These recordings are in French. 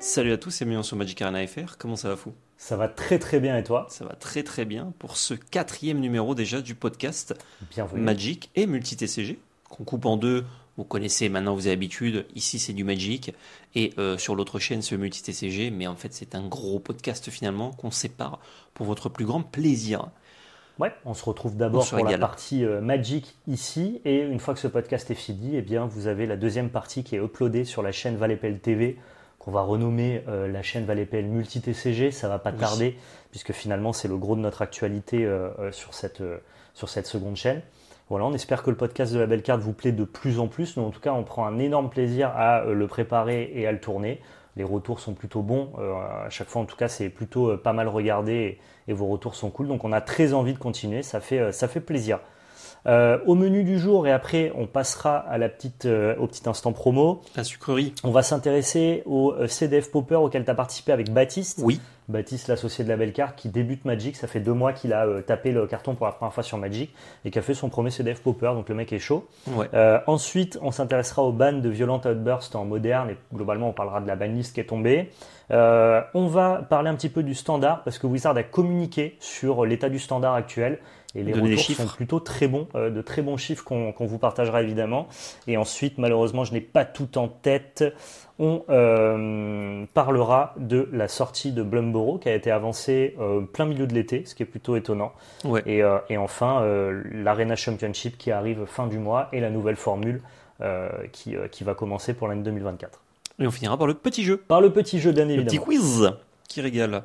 Salut à tous, c'est Mion sur Magic Arena FR. Comment ça va, fou Ça va très très bien et toi Ça va très très bien pour ce quatrième numéro déjà du podcast Magic et Multi-TCG qu'on coupe en deux. Vous connaissez maintenant, vous avez l'habitude. Ici, c'est du Magic et euh, sur l'autre chaîne, c'est Multi-TCG. Mais en fait, c'est un gros podcast finalement qu'on sépare pour votre plus grand plaisir. Ouais, on se retrouve d'abord pour la partie magique euh, Magic ici. Et une fois que ce podcast est fini, eh bien, vous avez la deuxième partie qui est uploadée sur la chaîne ValetPL TV, qu'on va renommer euh, la chaîne ValetPL Multi TCG. Ça va pas tarder, puisque finalement, c'est le gros de notre actualité euh, sur, cette, sur cette seconde chaîne. Voilà, on espère que le podcast de la belle carte vous plaît de plus en plus. Nous, en tout cas, on prend un énorme plaisir à le préparer et à le tourner les retours sont plutôt bons. Euh, à chaque fois, en tout cas, c'est plutôt euh, pas mal regardé et, vos retours sont cool. Donc, on a très envie de continuer. ça fait euh, plaisir. Euh, au menu du jour, et après, on passera à la petite, euh, au petit instant promo. La sucrerie. On va s'intéresser au euh, CDF Popper auquel tu as participé avec Baptiste. Oui. Baptiste, l'associé de la belle carte, qui débute Magic. Ça fait deux mois qu'il a tapé le carton pour la première fois sur Magic et qui a fait son premier CDF Popper, donc le mec est chaud. Ouais. ensuite, on s'intéressera aux ban de Violent Outburst en moderne et globalement, on parlera de la banlist qui est tombée. on va parler un petit peu du standard parce que Wizard a communiqué sur l'état du standard actuel et les chiffres. sont plutôt très bons, euh, de très bons chiffres qu'on vous partagera évidemment. Et ensuite, malheureusement, je n'ai pas tout en tête. On euh, parlera de la sortie de Blumborough qui a été avancée euh, plein milieu de l'été, ce qui est plutôt étonnant. Et, enfin, l'Arena Championship qui arrive fin du mois et la nouvelle formule qui, qui va commencer pour l'année 2024. Et on finira par le petit jeu. Par le petit jeu, d'année. évidemment. Le petit quiz qui régale.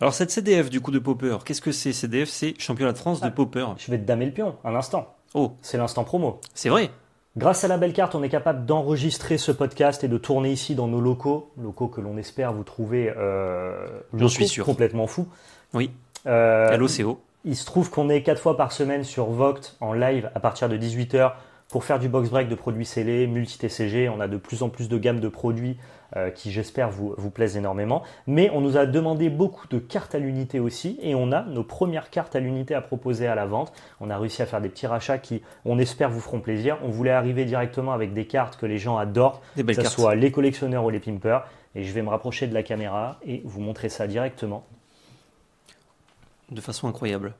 Alors cette CDF du coup de Popper, qu'est-ce que c'est CDF C'est Championnat de France de ah. Popper. Je vais te damer le pion, un instant. Oh. C'est l'instant promo. C'est vrai. Grâce à la belle carte, on est capable d'enregistrer ce podcast et de tourner ici dans nos locaux, locaux que l'on espère vous trouver euh, suis sûr. complètement fous. Oui. à euh, l'OCO. Il se trouve qu'on est quatre fois par semaine sur Voct en live à partir de 18h. Pour faire du box break de produits scellés, multi-TCG, on a de plus en plus de gammes de produits euh, qui j'espère vous, plaisent énormément. Mais on nous a demandé beaucoup de cartes à l'unité aussi et on a nos premières cartes à l'unité à proposer à la vente. On a réussi à faire des petits rachats qui, on espère, vous feront plaisir. On voulait arriver directement avec des cartes que les gens adorent, que ce soit les collectionneurs ou les pimpers. Et je vais me rapprocher de la caméra et vous montrer ça directement. De façon incroyable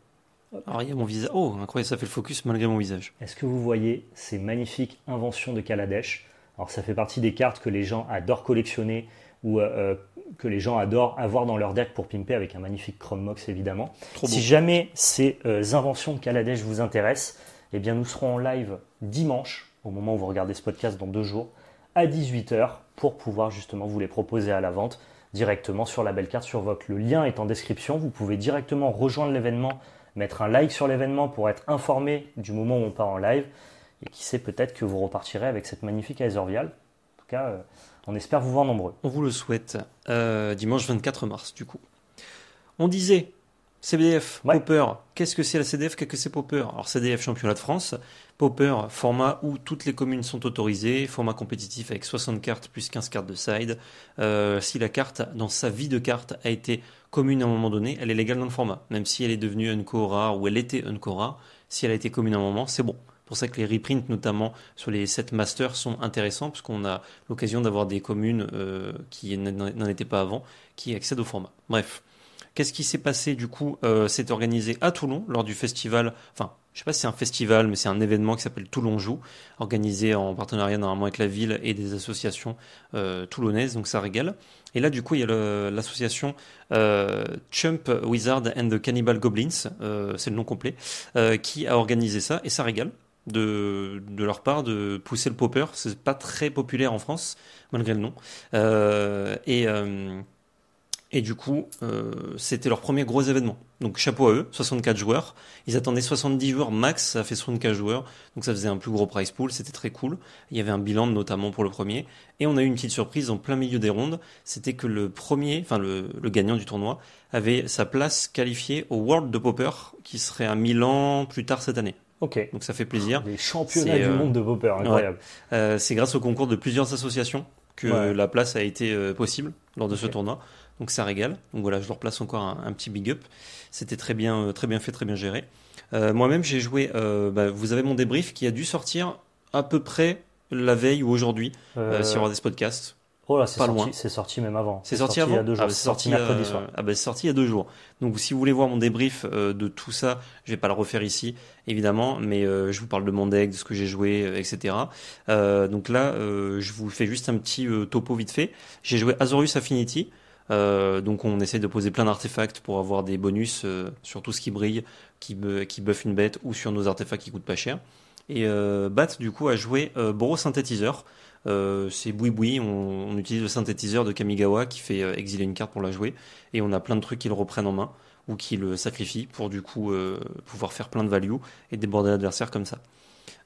a ah, mon visage. Oh, incroyable, ça fait le focus malgré mon visage. Est-ce que vous voyez ces magnifiques inventions de Kaladesh Alors, ça fait partie des cartes que les gens adorent collectionner ou euh, euh, que les gens adorent avoir dans leur deck pour pimper avec un magnifique Chrome Mox, évidemment. si jamais ces euh, inventions de Kaladesh vous intéressent, eh bien, nous serons en live dimanche, au moment où vous regardez ce podcast dans deux jours, à 18h pour pouvoir justement vous les proposer à la vente directement sur la belle carte sur Vogue. Le lien est en description, vous pouvez directement rejoindre l'événement mettre un like sur l'événement pour être informé du moment où on part en live. Et qui sait, peut-être que vous repartirez avec cette magnifique Azorvial. En tout cas, euh, on espère vous voir nombreux. On vous le souhaite. Euh, dimanche 24 mars, du coup. On disait cbdf Popper, qu'est-ce que c'est la CDF, qu'est-ce que c'est Popper Alors CDF Championnat de France, Popper, format où toutes les communes sont autorisées, format compétitif avec 60 cartes plus 15 cartes de side. Euh, si la carte, dans sa vie de carte, a été commune à un moment donné, elle est légale dans le format. Même si elle est devenue cora ou elle était cora. si elle a été commune à un moment, c'est bon. C'est pour ça que les reprints, notamment sur les 7 masters, sont intéressants, parce qu'on a l'occasion d'avoir des communes euh, qui n'en étaient pas avant, qui accèdent au format. Bref. Qu'est-ce qui s'est passé du coup C'est euh, organisé à Toulon lors du festival, enfin je ne sais pas si c'est un festival, mais c'est un événement qui s'appelle Toulon Joue, organisé en partenariat normalement avec la ville et des associations euh, toulonnaises, donc ça régale. Et là, du coup, il y a l'association euh, Chump Wizard and the Cannibal Goblins, euh, c'est le nom complet, euh, qui a organisé ça, et ça régale de, leur part de pousser le popper. C'est pas très populaire en France, malgré le nom. et et du coup, euh, c'était leur premier gros événement. Donc chapeau à eux, 64 joueurs. Ils attendaient 70 joueurs max, ça fait 64 joueurs. Donc ça faisait un plus gros prize pool, c'était très cool. Il y avait un bilan notamment pour le premier. Et on a eu une petite surprise en plein milieu des rondes. C'était que le premier, enfin le, gagnant du tournoi, avait sa place qualifiée au World de Popper, qui serait à Milan plus tard cette année. Ok. Donc ça fait plaisir. Les championnats du euh, monde de Popper, incroyable. Euh, C'est grâce au concours de plusieurs associations que la place a été euh, possible lors de ce tournoi donc ça régale. Donc voilà, je leur place encore un, petit big up. C'était très bien, euh, très bien fait, très bien géré. Euh, moi-même, j'ai joué. Euh, bah, vous avez mon débrief qui a dû sortir à peu près la veille ou aujourd'hui si sur des podcasts. Oh là, c'est sorti, c'est sorti même avant. C'est sorti, Il y a deux jours. Ah, c'est sorti, Ah bah, c'est sorti il y a deux jours. Donc si vous voulez voir mon débrief de tout ça, je vais pas le refaire ici évidemment, mais je vous parle de mon deck, de ce que j'ai joué, etc. donc là, je vous fais juste un petit topo vite fait. J'ai joué Azorius Affinity. Euh, donc on essaie de poser plein d'artefacts pour avoir des bonus euh, sur tout ce qui brille, qui, qui buff une bête ou sur nos artefacts qui coûtent pas cher. Et euh, Bat du coup a joué Bro Synthétiseur. c'est boui boui, on, utilise le synthétiseur de Kamigawa qui fait exiler une carte pour la jouer, et on a plein de trucs qu'il reprennent en main ou qui le sacrifient pour du coup pouvoir faire plein de value et déborder l'adversaire comme ça.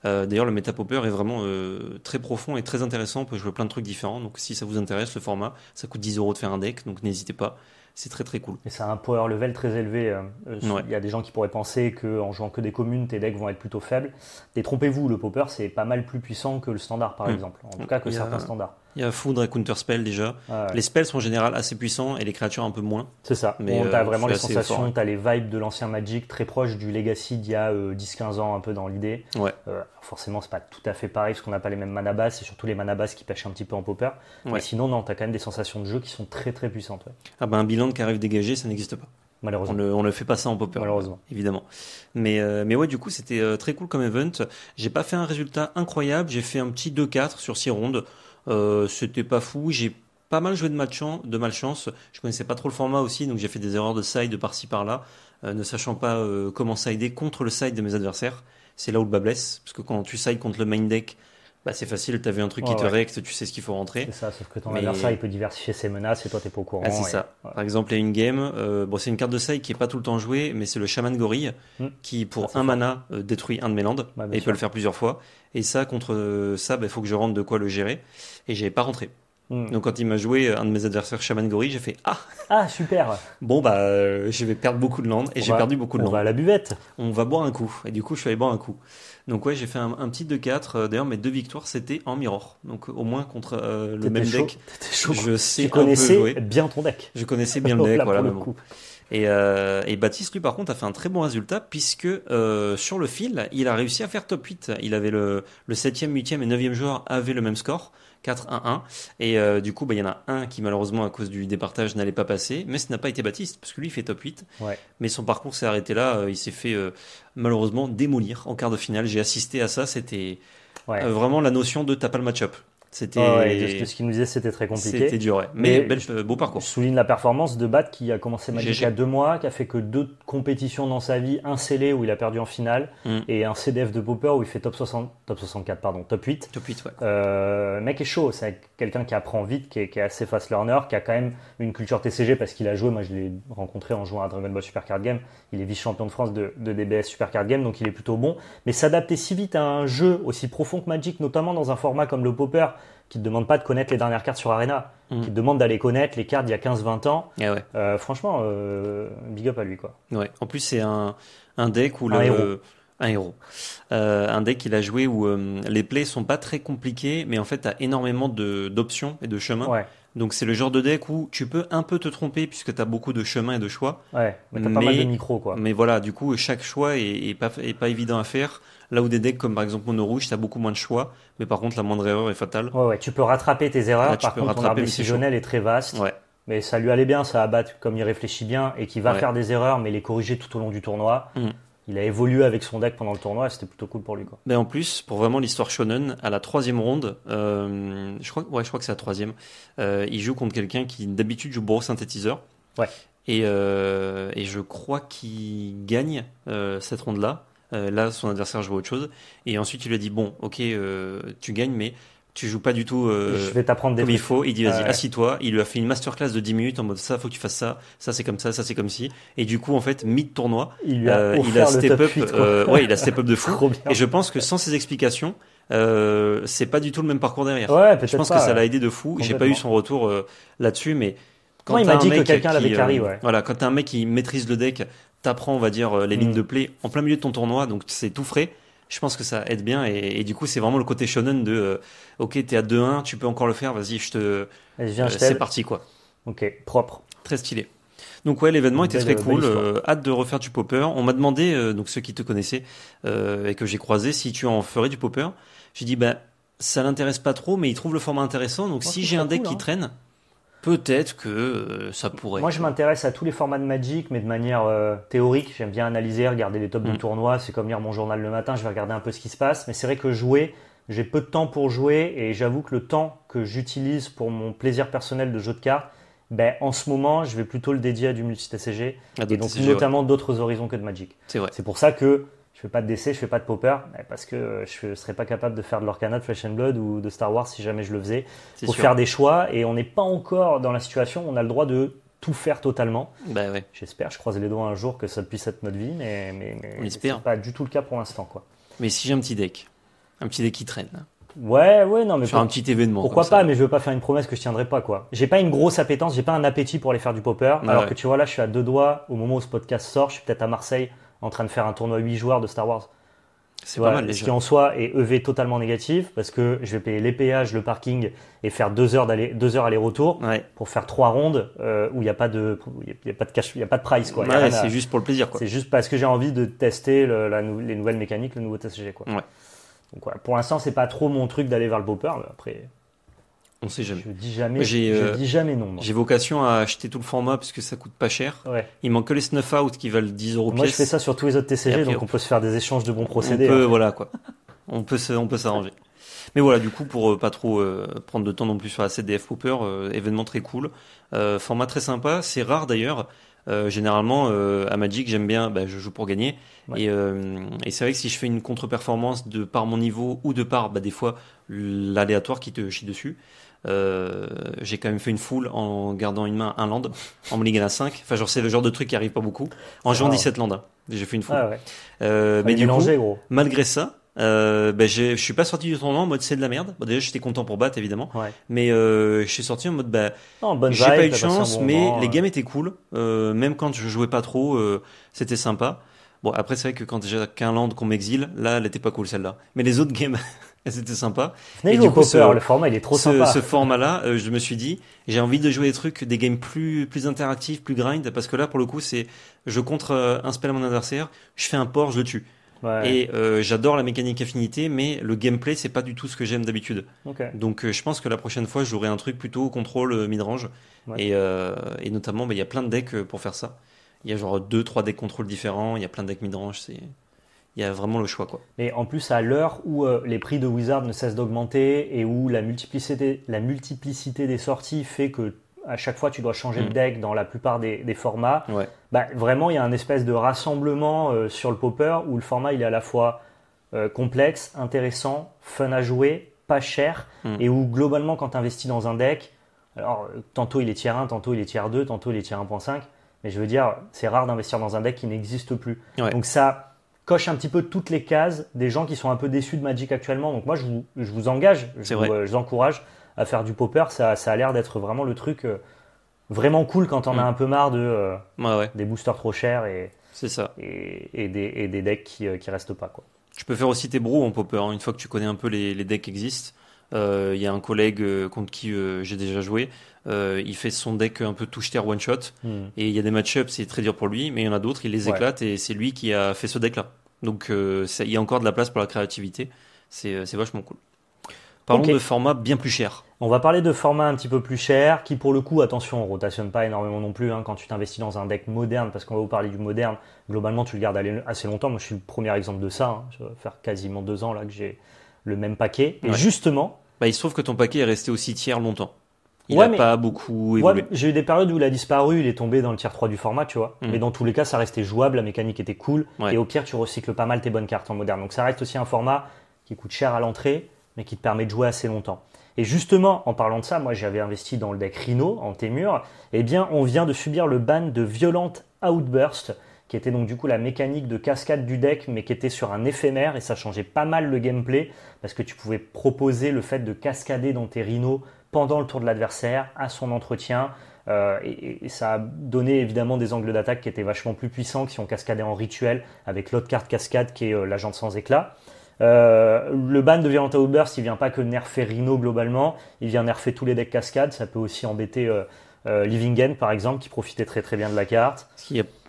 Euh, d'ailleurs, le popper est vraiment euh, très profond et très intéressant. On peut jouer plein de trucs différents. Donc, si ça vous intéresse, le format, ça coûte 10 euros de faire un deck. Donc, n'hésitez pas. C'est très très cool. Et ça a un power level très élevé. Euh, il y a des gens qui pourraient penser qu'en jouant que des communes, tes decks vont être plutôt faibles. Détrompez-vous, le popper c'est pas mal plus puissant que le standard par hmm. exemple. En tout cas que certains standards. Il y a Foudre counter spell déjà. Les spells sont en général assez puissants et les créatures un peu moins. C'est ça. Mais on a euh, vraiment les sensations, t'as les vibes de l'ancien Magic très proche du Legacy d'il y a 10-15 euh, ans un peu dans l'idée. Ouais. Euh, forcément, c'est pas tout à fait pareil parce qu'on n'a pas les mêmes mana bases, c'est surtout les mana bases qui pêchent un petit peu en popper. Mais sinon, non, t'as quand même des sensations de jeu qui sont très très puissantes. Ah ben un bilan qui arrive dégagé, ça n'existe pas. Malheureusement. On ne, on fait pas ça en popper. Malheureusement. Évidemment. Mais, mais ouais, du coup, c'était très cool comme event. J'ai pas fait un résultat incroyable. J'ai fait un petit 2-4 sur 6 rondes. Euh, c'était pas fou. J'ai pas mal joué de, malchance. Je connaissais pas trop le format aussi, donc j'ai fait des erreurs de side par-ci par-là, euh, ne sachant pas euh, comment sider contre le side de mes adversaires. C'est là où le bas blesse, parce que quand tu side contre le main deck, bah, c'est facile, tu avais vu un truc qui te ouais. tu sais ce qu'il faut rentrer. C'est ça, sauf que ton adversaire, il peut diversifier ses menaces et toi, n'es pas au courant. Ah, c'est ça. Par exemple, il y a une game, euh, bon, c'est une carte de side qui est pas tout le temps jouée, mais c'est le chaman gorille hmm. qui, pour ah, un mana, euh, détruit un de mes landes et il peut le faire plusieurs fois. Et ça, contre euh, ça, il bah, faut que je rentre de quoi le gérer. Et j'avais pas rentré. Hmm. Donc quand il m'a joué un de mes adversaires chaman gorille, j'ai fait ah ah super bon bah je vais perdre beaucoup de landes et j'ai perdu beaucoup de landes. On va à la buvette. On va boire un coup et du coup je suis allé boire un coup. Donc ouais, j'ai fait un, petit 2-4. Euh, d'ailleurs, mes deux victoires, c'était en mirror. Donc euh, au moins contre euh, le même deck. Je sais tu connaissais bien ton deck. Je connaissais bien le deck, voilà. et, Baptiste, lui, par contre, a fait un très bon résultat puisque sur le fil, il a réussi à faire top 8. Il avait le, 7 ème 8e et 9 ème joueur avait le même score. 4-1-1. Et euh, du coup, bah, il y en a un qui, malheureusement, à cause du départage, n'allait pas passer. Mais ce n'a pas été Baptiste, parce que lui, il fait top 8. Mais son parcours s'est arrêté là. Euh, il s'est fait, euh, malheureusement, démolir en quart de finale. J'ai assisté à ça. C'était vraiment la notion de t'as pas le match-up. C'était ce qu'il nous disait, c'était très compliqué. C'était dur, mais, belge euh, beau parcours. Je souligne la performance de Bat qui a commencé Magic il y a deux mois, qui a fait que deux compétitions dans sa vie, un scellé où il a perdu en finale mm. et un CDF de Popper où il fait top 60, top 64 pardon, top 8. Top 8 ouais. Euh, mec est chaud, c'est quelqu'un qui apprend vite, qui est, qui est, assez fast learner, qui a quand même une culture TCG parce qu'il a joué. Moi, je l'ai rencontré en jouant à Dragon Ball Super Card Game. Il est vice champion de France de, de DBS Super Card Game, donc il est plutôt bon. Mais s'adapter si vite à un jeu aussi profond que Magic, notamment dans un format comme le Popper qui te demande pas de connaître les dernières cartes sur Arena, mm. qui te demande d'aller connaître les cartes d'il y a 15-20 ans. Eh euh, franchement, euh, big up à lui. Quoi. En plus, c'est un, deck où un le. Héros. Un euh, deck qu'il a joué où les plays sont pas très compliqués, mais en fait, tu as énormément d'options et de chemins. Donc, c'est le genre de deck où tu peux un peu te tromper puisque tu as beaucoup de chemins et de choix. Ouais, mais tu pas mal de micros. Quoi. Mais voilà, du coup, chaque choix est, est pas, est pas évident à faire. Là où des decks comme par exemple Mono Rouge, tu as beaucoup moins de choix, mais par contre, la moindre erreur est fatale. Ouais, ouais tu peux rattraper tes erreurs. par contre, ton arbre décisionnel est, très vaste. Mais ça lui allait bien, ça abat, comme il réfléchit bien et qui va faire des erreurs, mais les corriger tout au long du tournoi. Mm. Il a évolué avec son deck pendant le tournoi, c'était plutôt cool pour lui. Mais en plus, pour vraiment l'histoire shonen, à la troisième ronde, euh, je crois, ouais, je crois que c'est la troisième, euh, il joue contre quelqu'un qui d'habitude joue Borosynthétiseur. synthétiseur. Ouais. Euh, et, je crois qu'il gagne cette ronde-là. Euh, là, son adversaire joue autre chose. Et ensuite, il lui a dit Bon, ok, euh, tu gagnes, mais tu joues pas du tout euh, je vais t'apprendre comme il faut. Il dit Vas-y, assieds assis-toi. Il lui a fait une masterclass de 10 minutes en mode Ça, faut que tu fasses ça, ça, c'est comme ça, ça, c'est comme si. Et du coup, en fait, mid-tournoi, il, a, il step up. ouais, il a step up de fou. et je pense que sans ces explications, c'est pas du tout le même parcours derrière. je pense que ça l'a aidé de fou. J'ai pas eu son retour là-dessus, mais. Quand il m'a dit que quelqu'un l'avait ouais. Voilà, quand t'as un mec qui maîtrise le deck, t'apprends, on va dire, euh, les lignes mm. de play en plein milieu de ton tournoi, donc c'est tout frais. Je pense que ça aide bien et, du coup c'est vraiment le côté shonen de euh, ok t'es à 2-1 tu peux encore le faire vas-y je te euh, c'est parti quoi ok propre très stylé donc ouais, l'événement était très cool. hâte de refaire du popper. On m'a demandé, donc ceux qui te connaissaient et que j'ai croisé, si tu en ferais du popper. J'ai dit bah ça l'intéresse pas trop, mais ils trouve le format intéressant. Donc oh, si j'ai un deck qui hein. traîne, peut-être que euh, ça pourrait. Moi, je m'intéresse à tous les formats de Magic, mais de manière euh, théorique. J'aime bien analyser, regarder les tops de mm. tournois. C'est comme lire mon journal le matin, je vais regarder un peu ce qui se passe. Mais c'est vrai que jouer, j'ai peu de temps pour jouer et j'avoue que le temps que j'utilise pour mon plaisir personnel de jeu de cartes, ben, en ce moment, je vais plutôt le dédier à du multi et donc notamment d'autres horizons que de Magic. C'est pour ça que je fais pas de décès, je fais pas de popper, parce que euh, je serais pas capable de faire de l'Orcana, de Flash and Blood ou de Star Wars si jamais je le faisais. Pour faire des choix, et on n'est pas encore dans la situation où on a le droit de tout faire totalement. Bah ouais. J'espère, je croise les doigts un jour que ça puisse être notre vie, mais, mais, mais, c'est pas du tout le cas pour l'instant. quoi. Mais si j'ai un petit deck, un petit deck qui traîne. Hein. Ouais, ouais, non, mais. Faire un petit événement. Pourquoi pas, mais je veux pas faire une promesse que je tiendrai pas, quoi. J'ai pas une grosse appétence, j'ai pas un appétit pour aller faire du popper. Bah alors que tu vois, là, je suis à deux doigts, au moment où ce podcast sort, je suis peut-être à Marseille en train de faire un tournoi 8 joueurs de Star Wars. C'est Ce qui en soi est EV totalement négatif parce que je vais payer les péages, le parking et faire deux heures d'aller, deux heures aller-retour pour faire trois rondes euh, où il n'y a pas de, il a pas de cash, il a pas de price quoi. c'est juste pour le plaisir C'est juste parce que j'ai envie de tester les nouvelles mécaniques, le nouveau TCG quoi. Donc pour l'instant c'est pas trop mon truc d'aller vers le Bopper. Après, on sait jamais. Je dis jamais. J'ai, je euh, dis jamais non. J'ai vocation à acheter tout le format parce que ça coûte pas cher. Ouais. Il manque que les snuff out qui valent 10 euros Moi, je fais ça sur tous les autres TCG, donc on peut se faire des échanges de bons procédés. On peut, hein. voilà quoi. on peut, on peut s'arranger. Mais voilà, du coup, pour euh, pas trop euh, prendre de temps non plus sur la CDF Popper, événement très cool, format très sympa, c'est rare d'ailleurs. généralement, à Magic, j'aime bien, bah, je joue pour gagner. Et, c'est vrai que si je fais une contre-performance de par mon niveau ou de par, bah, des fois, l'aléatoire qui te chie dessus, euh, j'ai quand même fait une foule en gardant une main un land en me à 5. Enfin, genre, c'est le genre de truc qui arrive pas beaucoup. En jouant 17 ah. landes hein. j'ai fait une foule. Ah ouais. euh, mais du coup, malgré ça, euh, ben je suis pas sorti du tournoi en mode c'est de la merde. Bon, déjà j'étais content pour battre évidemment, mais euh, je suis sorti en mode bah ben, j'ai pas eu de chance, mais les euh. games étaient cool. Euh, même quand je jouais pas trop, c'était sympa. Bon après c'est vrai que quand j'ai qu'un land qu'on m'exile, là elle était pas cool celle-là. Mais les autres games. c'était sympa. du coup, le format il est trop ce, sympa. Ce format-là, euh, je me suis dit, j'ai envie de jouer des trucs, des games plus plus interactifs, plus grind, parce que là pour le coup c'est, je contre euh, un spell à mon adversaire, je fais un port, je le tue. Et euh, j'adore la mécanique affinité, mais le gameplay c'est pas du tout ce que j'aime d'habitude. Donc je pense que la prochaine fois j'aurai un truc plutôt contrôle midrange, et, notamment bah, il y a plein de decks pour faire ça. Il y a genre deux trois decks contrôle différents, il y a plein de decks midrange, c'est il y a vraiment le choix. Quoi. Mais en plus, à l'heure où euh, les prix de Wizard ne cessent d'augmenter et où la multiplicité, la multiplicité des sorties fait que à chaque fois tu dois changer de mm. deck dans la plupart des, formats, bah, vraiment il y a un espèce de rassemblement euh, sur le popper où le format il est à la fois euh, complexe, intéressant, fun à jouer, pas cher mm. et où globalement quand tu investis dans un deck, alors tantôt il est tier 1, tantôt il est tier 2, tantôt il est tier 1.5, mais je veux dire, c'est rare d'investir dans un deck qui n'existe plus. Donc ça coche un petit peu toutes les cases des gens qui sont un peu déçus de Magic actuellement. Donc moi, je vous, engage, euh, je vous, encourage à faire du popper. Ça, ça a l'air d'être vraiment le truc euh, vraiment cool quand on a mm. un peu marre de, euh, des boosters trop chers et, ça. et, des, decks qui, qui restent pas. Quoi. Tu peux faire aussi tes bros en popper. Hein, une fois que tu connais un peu les, les decks qui existent, il y a un collègue contre qui j'ai déjà joué. Euh, il fait son deck un peu touche-terre one-shot. Hmm. Et il y a des match-ups, c'est très dur pour lui, mais il y en a d'autres, il les éclate et c'est lui qui a fait ce deck-là. Donc euh, il y a encore de la place pour la créativité. C'est euh, vachement cool. Parlons de formats bien plus chers. On va parler de format un petit peu plus cher qui pour le coup, attention, on rotationne pas énormément non plus hein, quand tu t'investis dans un deck moderne, parce qu'on va vous parler du moderne. Globalement, tu le gardes assez longtemps. Moi, je suis le premier exemple de ça. Hein. ça Je faire quasiment deux ans là que j'ai le même paquet. Et justement, bah, il se trouve que ton paquet est resté aussi tiers longtemps il n'a pas beaucoup évolué. J'ai eu des périodes où il a disparu, il est tombé dans le tier 3 du format, tu vois. Mm. Mais dans tous les cas, ça restait jouable, la mécanique était cool. Et au pire, tu recycles pas mal tes bonnes cartes en moderne. Donc ça reste aussi un format qui coûte cher à l'entrée, mais qui te permet de jouer assez longtemps. Et justement, en parlant de ça, moi j'avais investi dans le deck Rhino en Témur. Eh bien, on vient de subir le ban de Violente Outburst, qui était donc du coup la mécanique de cascade du deck, mais qui était sur un éphémère et ça changeait pas mal le gameplay parce que tu pouvais proposer le fait de cascader dans tes rhinos pendant le tour de l'adversaire, à son entretien. Euh, et, ça a donné évidemment des angles d'attaque qui étaient vachement plus puissants, qui sont cascadés en rituel avec l'autre carte cascade qui est euh, l'agent sans éclat. Euh, le ban de Violenta Outburst, il vient pas que nerfer Rhino globalement, il vient nerfer tous les decks cascades, ça peut aussi embêter Livingen par exemple, qui profitait très très bien de la carte.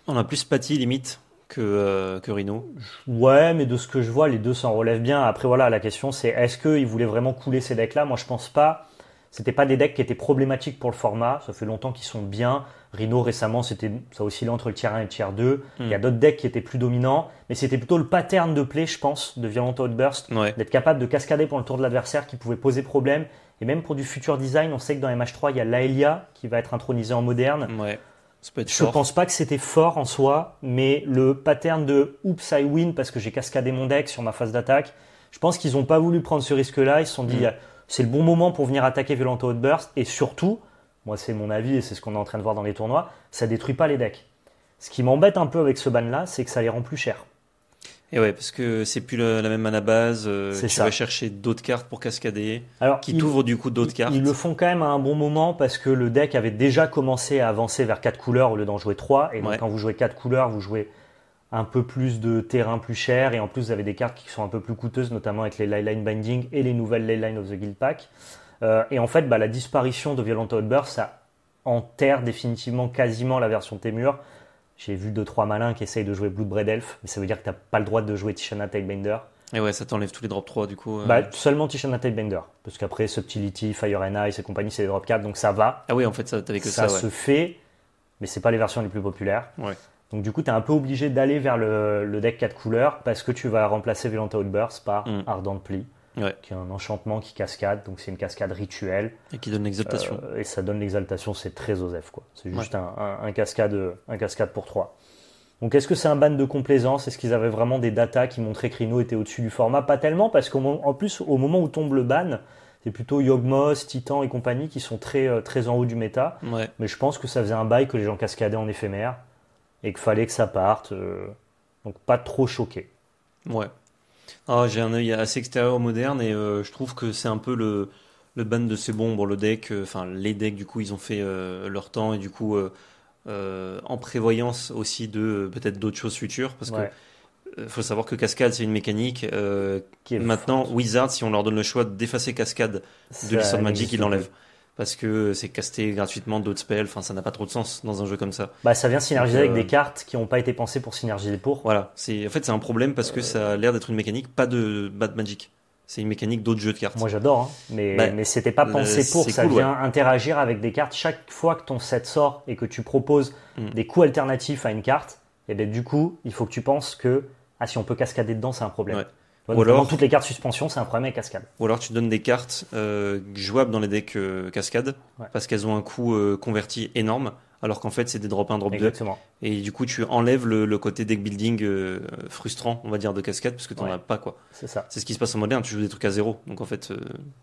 On a plus pâti limite que, que, Rhino Ouais, mais de ce que je vois, les deux s'en relèvent bien. Après, voilà, la question c'est est-ce qu'ils voulait vraiment couler ces decks-là Moi, je pense pas. C'était pas des decks qui étaient problématiques pour le format. Ça fait longtemps qu'ils sont bien. Rhino récemment, c'était ça oscillait entre le tier 1 et le tier 2. Il y a hmm. d'autres decks qui étaient plus dominants, mais c'était plutôt le pattern de play, je pense, de Violent Outburst, d'être capable de cascader pour le tour de l'adversaire qui pouvait poser problème. Et même pour du futur design, on sait que dans MH3, il y a l'Aelia qui va être intronisée en moderne. Ouais. je ne pense pas que c'était fort en soi, mais le pattern de oups, I win parce que j'ai cascadé mon deck sur ma phase d'attaque, je pense qu'ils n'ont pas voulu prendre ce risque-là. Ils se sont dit. Hmm c'est le bon moment pour venir attaquer Violento Burst Et surtout, moi c'est mon avis et c'est ce qu'on est en train de voir dans les tournois, ça détruit pas les decks. Ce qui m'embête un peu avec ce ban là, c'est que ça les rend plus chers. Et ouais, parce que c'est plus la, même mana base, euh, tu vas chercher d'autres cartes pour cascader, qui t'ouvrent du coup d'autres cartes. Ils le font quand même à un bon moment parce que le deck avait déjà commencé à avancer vers 4 couleurs au lieu d'en jouer 3, et donc quand vous jouez 4 couleurs, vous jouez un peu plus de terrain plus cher et en plus vous avez des cartes qui sont un peu plus coûteuses, notamment avec les Leyline Binding et les nouvelles Leyline of the Guild Pack. Euh, et en fait, bah, la disparition de Violent Outburst, ça enterre définitivement quasiment la version Témur. J'ai vu 2-3 malins qui essayent de jouer Bloodbred Elf, mais ça veut dire que t'as pas le droit de jouer Tishana Binder. Et ouais, ça t'enlève tous les Drop 3 du coup. Euh. Bah, seulement Tishana Binder Parce qu'après, Subtility, Fire and Ice et compagnie, c'est des drops 4, donc ça va. Ah oui, en fait, ça, que ça. Ça se fait, mais c'est pas les versions les plus populaires. Ouais. Donc du coup, tu es un peu obligé d'aller vers le, deck 4 couleurs parce que tu vas remplacer Violent Outburst par mm. Ardent Pli, qui est un enchantement qui cascade. Donc c'est une cascade rituelle. Et qui donne l'exaltation. Euh, et ça donne l'exaltation, c'est très Osef. quoi. C'est juste un, cascade, un cascade pour 3. Donc est-ce que c'est un ban de complaisance Est-ce qu'ils avaient vraiment des datas qui montraient que Rhino était au-dessus du format Pas tellement, parce qu'en plus, au moment où tombe le ban, c'est plutôt Yogmos, Titan et compagnie qui sont très, euh, très en haut du méta. Mais je pense que ça faisait un bail que les gens cascadaient en éphémère et qu'il fallait que ça parte. Euh, donc pas trop choqué. Ouais. Ah, j'ai un œil assez extérieur moderne et euh, je trouve que c'est un peu le, le ban de ces bombes, le deck, euh, enfin les decks, du coup, ils ont fait leur temps et du coup, en prévoyance aussi de peut-être d'autres choses futures parce que faut savoir que cascade, c'est une mécanique. qui maintenant, Wizard, si on leur donne le choix d'effacer cascade de l'histoire de Magic, ils l'enlèvent parce que c'est caster gratuitement d'autres spells, enfin ça n'a pas trop de sens dans un jeu comme ça. Bah ça vient synergiser avec des euh, cartes qui n'ont pas été pensées pour synergiser pour. Voilà, c'est en fait c'est un problème parce que ça a l'air d'être une mécanique pas de bad Magic. C'est une mécanique d'autres jeux de cartes. Moi j'adore, hein. bah, mais c'était pas pensé pour. Ça vient interagir avec des cartes. Chaque fois que ton set sort et que tu proposes hmm. des coups alternatifs à une carte, et eh ben, du coup il faut que tu penses que ah si on peut cascader dedans c'est un problème. Ou alors, toutes les cartes suspension, c'est un problème avec cascade. Ou alors tu donnes des cartes euh, jouables dans les decks euh, cascade parce qu'elles ont un coût euh, converti énorme, alors qu'en fait c'est des drop 1, drop Exactement. Et du coup tu enlèves le, côté deck building frustrant, on va dire, de cascade parce que tu as pas quoi. C'est ça. C'est ce qui se passe en moderne, tu joues des trucs à zéro, donc en fait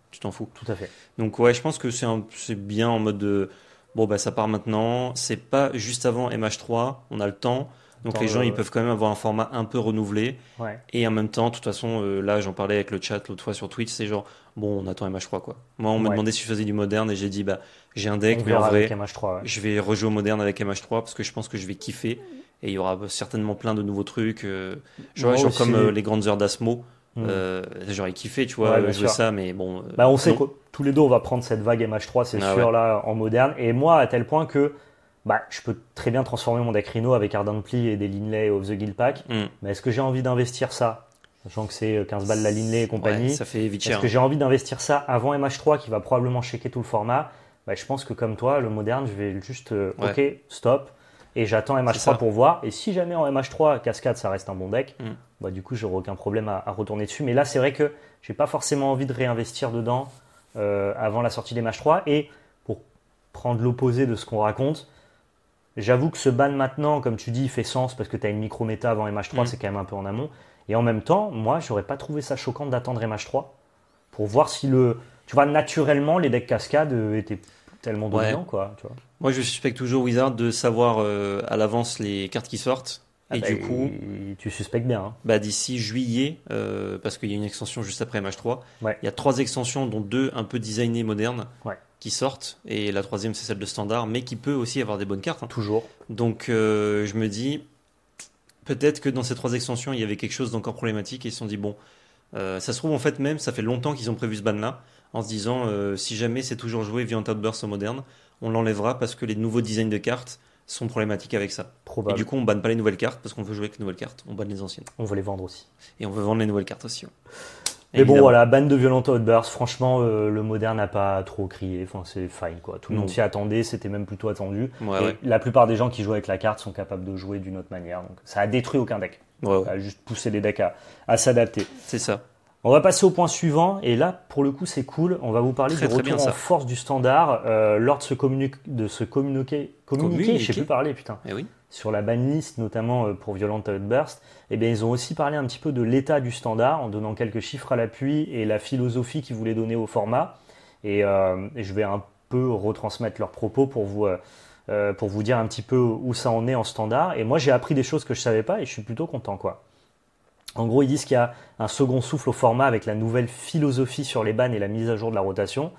tu t'en fous. Tout à fait. Donc ouais, je pense que c'est bien en mode bon bah ça part maintenant, c'est pas juste avant MH3, on a le temps. Donc les gens, euh, ils peuvent quand même avoir un format un peu renouvelé. Et en même temps, de toute façon, euh, là, j'en parlais avec le chat l'autre fois sur Twitch, c'est genre, bon, on attend MH3, quoi. Moi, on m'a demandé si je faisais du moderne et j'ai dit, bah, j'ai un deck, mais en vrai, MH3, je vais rejouer au moderne avec MH3 parce que je pense que je vais kiffer. Et il y aura certainement plein de nouveaux trucs. Euh, genre, comme les grandes heures d'Asmo. Genre hmm. J'aurais kiffé, tu vois, jouer ça, mais bon. Bah, on sait que tous les deux, on va prendre cette vague MH3, c'est ah sûr, là, en moderne. Et moi, à tel point que bah, je peux très bien transformer mon deck Rhino avec Ardent Pli et des Linley of the Guild Pack. Mm. Mais est-ce que j'ai envie d'investir ça Sachant que c'est 15 euh, balles la Linley et compagnie. ça fait vite Est-ce que j'ai envie d'investir ça avant MH3 qui va probablement checker tout le format bah, Je pense que comme toi, le moderne, je vais juste euh, OK, stop. Et j'attends MH3 pour voir. Et si jamais en MH3, cascade, ça reste un bon deck, mm. bah, du coup, j'aurai aucun problème à, retourner dessus. Mais là, c'est vrai que j'ai pas forcément envie de réinvestir dedans euh, avant la sortie des MH3. Et pour prendre l'opposé de ce qu'on raconte, J'avoue que ce ban maintenant, comme tu dis, fait sens parce que tu as une micro-méta avant MH3, mm. c'est quand même un peu en amont. Et en même temps, moi, j'aurais pas trouvé ça choquant d'attendre MH3 pour voir si le. Tu vois, naturellement, les decks cascades euh, étaient tellement dominants, quoi. Moi, je suspecte toujours Wizard de savoir euh, à l'avance les cartes qui sortent. Ah, et bah, du coup. Tu suspectes bien. Hein. Bah, d'ici juillet, euh, parce qu'il y a une extension juste après MH3, il y a trois extensions, dont deux un peu designées modernes. Ouais qui sortent, et la troisième c'est celle de standard, mais qui peut aussi avoir des bonnes cartes. Hein. Toujours. Donc euh, je me dis, peut-être que dans ces trois extensions, il y avait quelque chose d'encore problématique, et ils se sont dit, bon, euh, ça se trouve en fait même, ça fait longtemps qu'ils ont prévu ce ban-là, en se disant, euh, si jamais c'est toujours joué via Outburst au moderne, on l'enlèvera parce que les nouveaux designs de cartes sont problématiques avec ça. Probable. du coup, on banne pas les nouvelles cartes parce qu'on veut jouer avec les nouvelles cartes, on banne les anciennes. On veut les vendre aussi. Et on veut vendre les nouvelles cartes aussi. Mais bon, voilà, ban de violente Outburst, franchement, euh, le moderne n'a pas trop crié, enfin, c'est fine quoi. Tout le monde s'y attendait, c'était même plutôt attendu. La plupart des gens qui jouent avec la carte sont capables de jouer d'une autre manière, donc ça a détruit aucun deck. ça a juste poussé les decks à s'adapter. C'est ça. On va passer au point suivant, et là, pour le coup, c'est cool. On va vous parler du retour en force du standard euh, lors de ce, communiqué, de ce communiqué, parler, putain, eh oui. sur la ban notamment euh, pour Violent Outburst. Eh bien, ils ont aussi parlé un petit peu de l'état du standard en donnant quelques chiffres à l'appui et la philosophie qu'ils voulaient donner au format. Et, euh, je vais un peu retransmettre leurs propos pour vous, euh, pour vous dire un petit peu où ça en est en standard. Et moi, j'ai appris des choses que je savais pas et je suis plutôt content, quoi. En gros, ils disent qu'il y a un second souffle au format avec la nouvelle philosophie sur les bannes et la mise à jour de la rotation.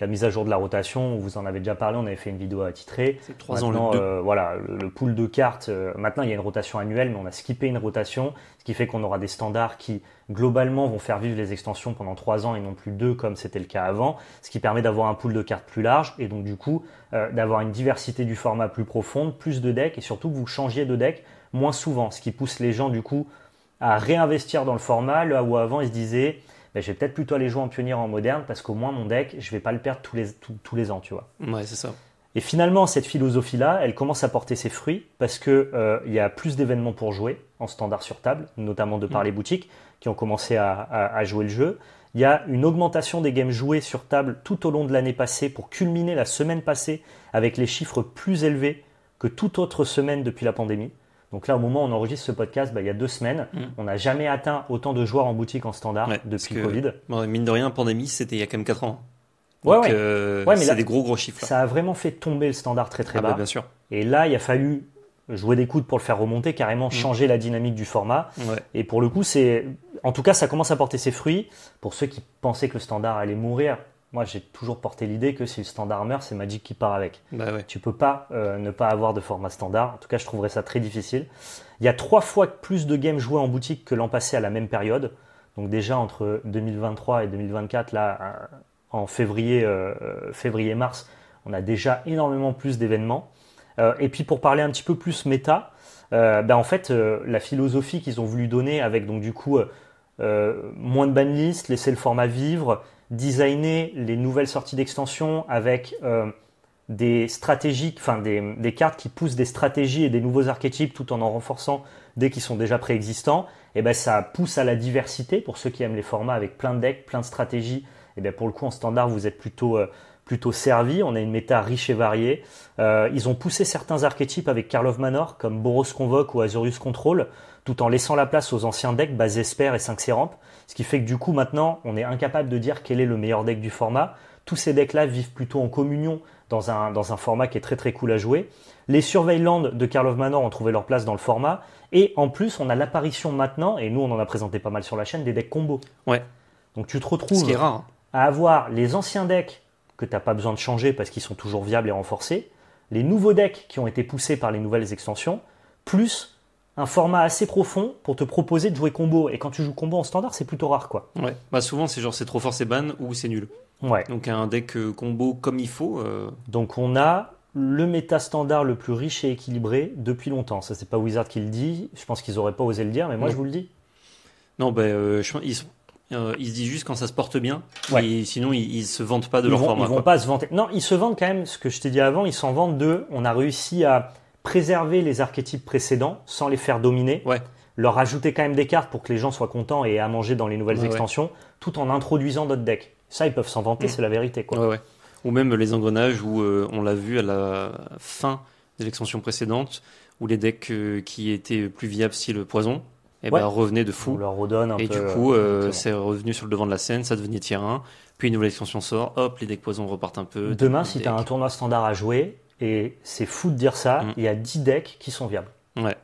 la mise à jour de la rotation, vous en avez déjà parlé, on avait fait une vidéo attitrée. C'est trois ans le euh, Voilà, le, pool de cartes. Euh, maintenant, il y a une rotation annuelle, mais on a skippé une rotation, ce qui fait qu'on aura des standards qui, globalement, vont faire vivre les extensions pendant trois ans et non plus deux, comme c'était le cas avant, ce qui permet d'avoir un pool de cartes plus large et donc, du coup, euh, d'avoir une diversité du format plus profonde, plus de decks et surtout que vous changiez de deck moins souvent, ce qui pousse les gens, du coup, à réinvestir dans le format, là où avant il se disait ben, je vais peut-être plutôt aller jouer en pionnier en moderne parce qu'au moins mon deck, je vais pas le perdre tous les, tous, les ans, tu vois. Ouais, c'est ça. Et finalement, cette philosophie-là, elle commence à porter ses fruits parce que euh, il y a plus d'événements pour jouer en standard sur table, notamment de par mm. les boutiques qui ont commencé à, à, jouer le jeu. Il y a une augmentation des games joués sur table tout au long de l'année passée pour culminer la semaine passée avec les chiffres plus élevés que toute autre semaine depuis la pandémie. Donc là, au moment où on enregistre ce podcast, bah, il y a deux semaines, mm. on n'a jamais atteint autant de joueurs en boutique en standard depuis le Covid. mine de rien, pandémie, c'était il y a quand même quatre ans. ouais, ouais. Euh, c'est des gros gros chiffres. Ça a vraiment fait tomber le standard très très ah, bas. Bah, Et là, il a fallu jouer des coudes pour le faire remonter, carrément mm. changer la dynamique du format. Et pour le coup, c'est, en tout cas, ça commence à porter ses fruits. Pour ceux qui pensaient que le standard allait mourir, moi j'ai toujours porté l'idée que si le standard meurt, c'est Magic qui part avec. Bah ouais. Tu peux pas euh, ne pas avoir de format standard. En tout cas, je trouverais ça très difficile. Il y a trois fois plus de games joués en boutique que l'an passé à la même période. Donc déjà entre 2023 et 2024, là, euh, en février, euh, février mars, on a déjà énormément plus d'événements. et puis pour parler un petit peu plus méta, ben en fait, la philosophie qu'ils ont voulu donner avec donc du coup moins de banlist, laisser le format vivre, designer les nouvelles sorties d'extension avec euh, des stratégies, enfin des, cartes qui poussent des stratégies et des nouveaux archétypes tout en en renforçant dès qu'ils sont déjà préexistants, et eh ben ça pousse à la diversité pour ceux qui aiment les formats avec plein de decks, plein de stratégies. Et eh ben pour le coup en standard vous êtes plutôt euh, plutôt servi. On a une méta riche et variée. Euh, ils ont poussé certains archétypes avec Karlov Manor comme Boros Convoque ou Azurius Control, tout en laissant la place aux anciens decks Esper et 5 Ramp ce qui fait que du coup, maintenant, on est incapable de dire quel est le meilleur deck du format. Tous ces decks-là vivent plutôt en communion dans un, dans un format qui est très très cool à jouer. Les surveillands de Karlov Manor ont trouvé leur place dans le format. Et en plus, on a l'apparition maintenant, et nous on en a présenté pas mal sur la chaîne, des decks combo. Ouais. Donc tu te retrouves hein. à avoir les anciens decks que tu n'as pas besoin de changer parce qu'ils sont toujours viables et renforcés, les nouveaux decks qui ont été poussés par les nouvelles extensions, plus un format assez profond pour te proposer de jouer combo. Et quand tu joues combo en standard, c'est plutôt rare, quoi. Ouais. Bah souvent, c'est genre c'est trop fort, c'est ban ou c'est nul. Ouais. Donc un deck euh, combo comme il faut. Euh. Donc on a le méta standard le plus riche et équilibré depuis longtemps. Ça, c'est pas Wizard qui le dit. Je pense qu'ils auraient pas osé le dire, mais moi, je vous le dis. Non, ben, bah, euh, ils, euh, ils, se disent juste quand ça se porte bien. sinon, ils, se vantent pas de leur format. Ils vont pas se vanter. Non, ils se vantent quand même. Ce que je t'ai dit avant, ils s'en vantent de. On a réussi à préserver les archétypes précédents sans les faire dominer. Ouais. Leur ajouter quand même des cartes pour que les gens soient contents et à manger dans les nouvelles extensions, tout en introduisant d'autres decks. Ça, ils peuvent s'en vanter, mmh. c'est la vérité. Quoi. Ou même les engrenages où euh, on l'a vu à la fin de l'extension précédente, où les decks euh, qui étaient plus viables si le poison et eh ben, revenait de fou. On leur redonne un et du euh, coup, c'est revenu sur le devant de la scène, ça devenait tier 1. Puis une nouvelle extension sort, hop, les decks poison repartent un peu. Demain, si tu as un tournoi standard à jouer, et c'est fou de dire ça, mm. il y a 10 decks qui sont viables.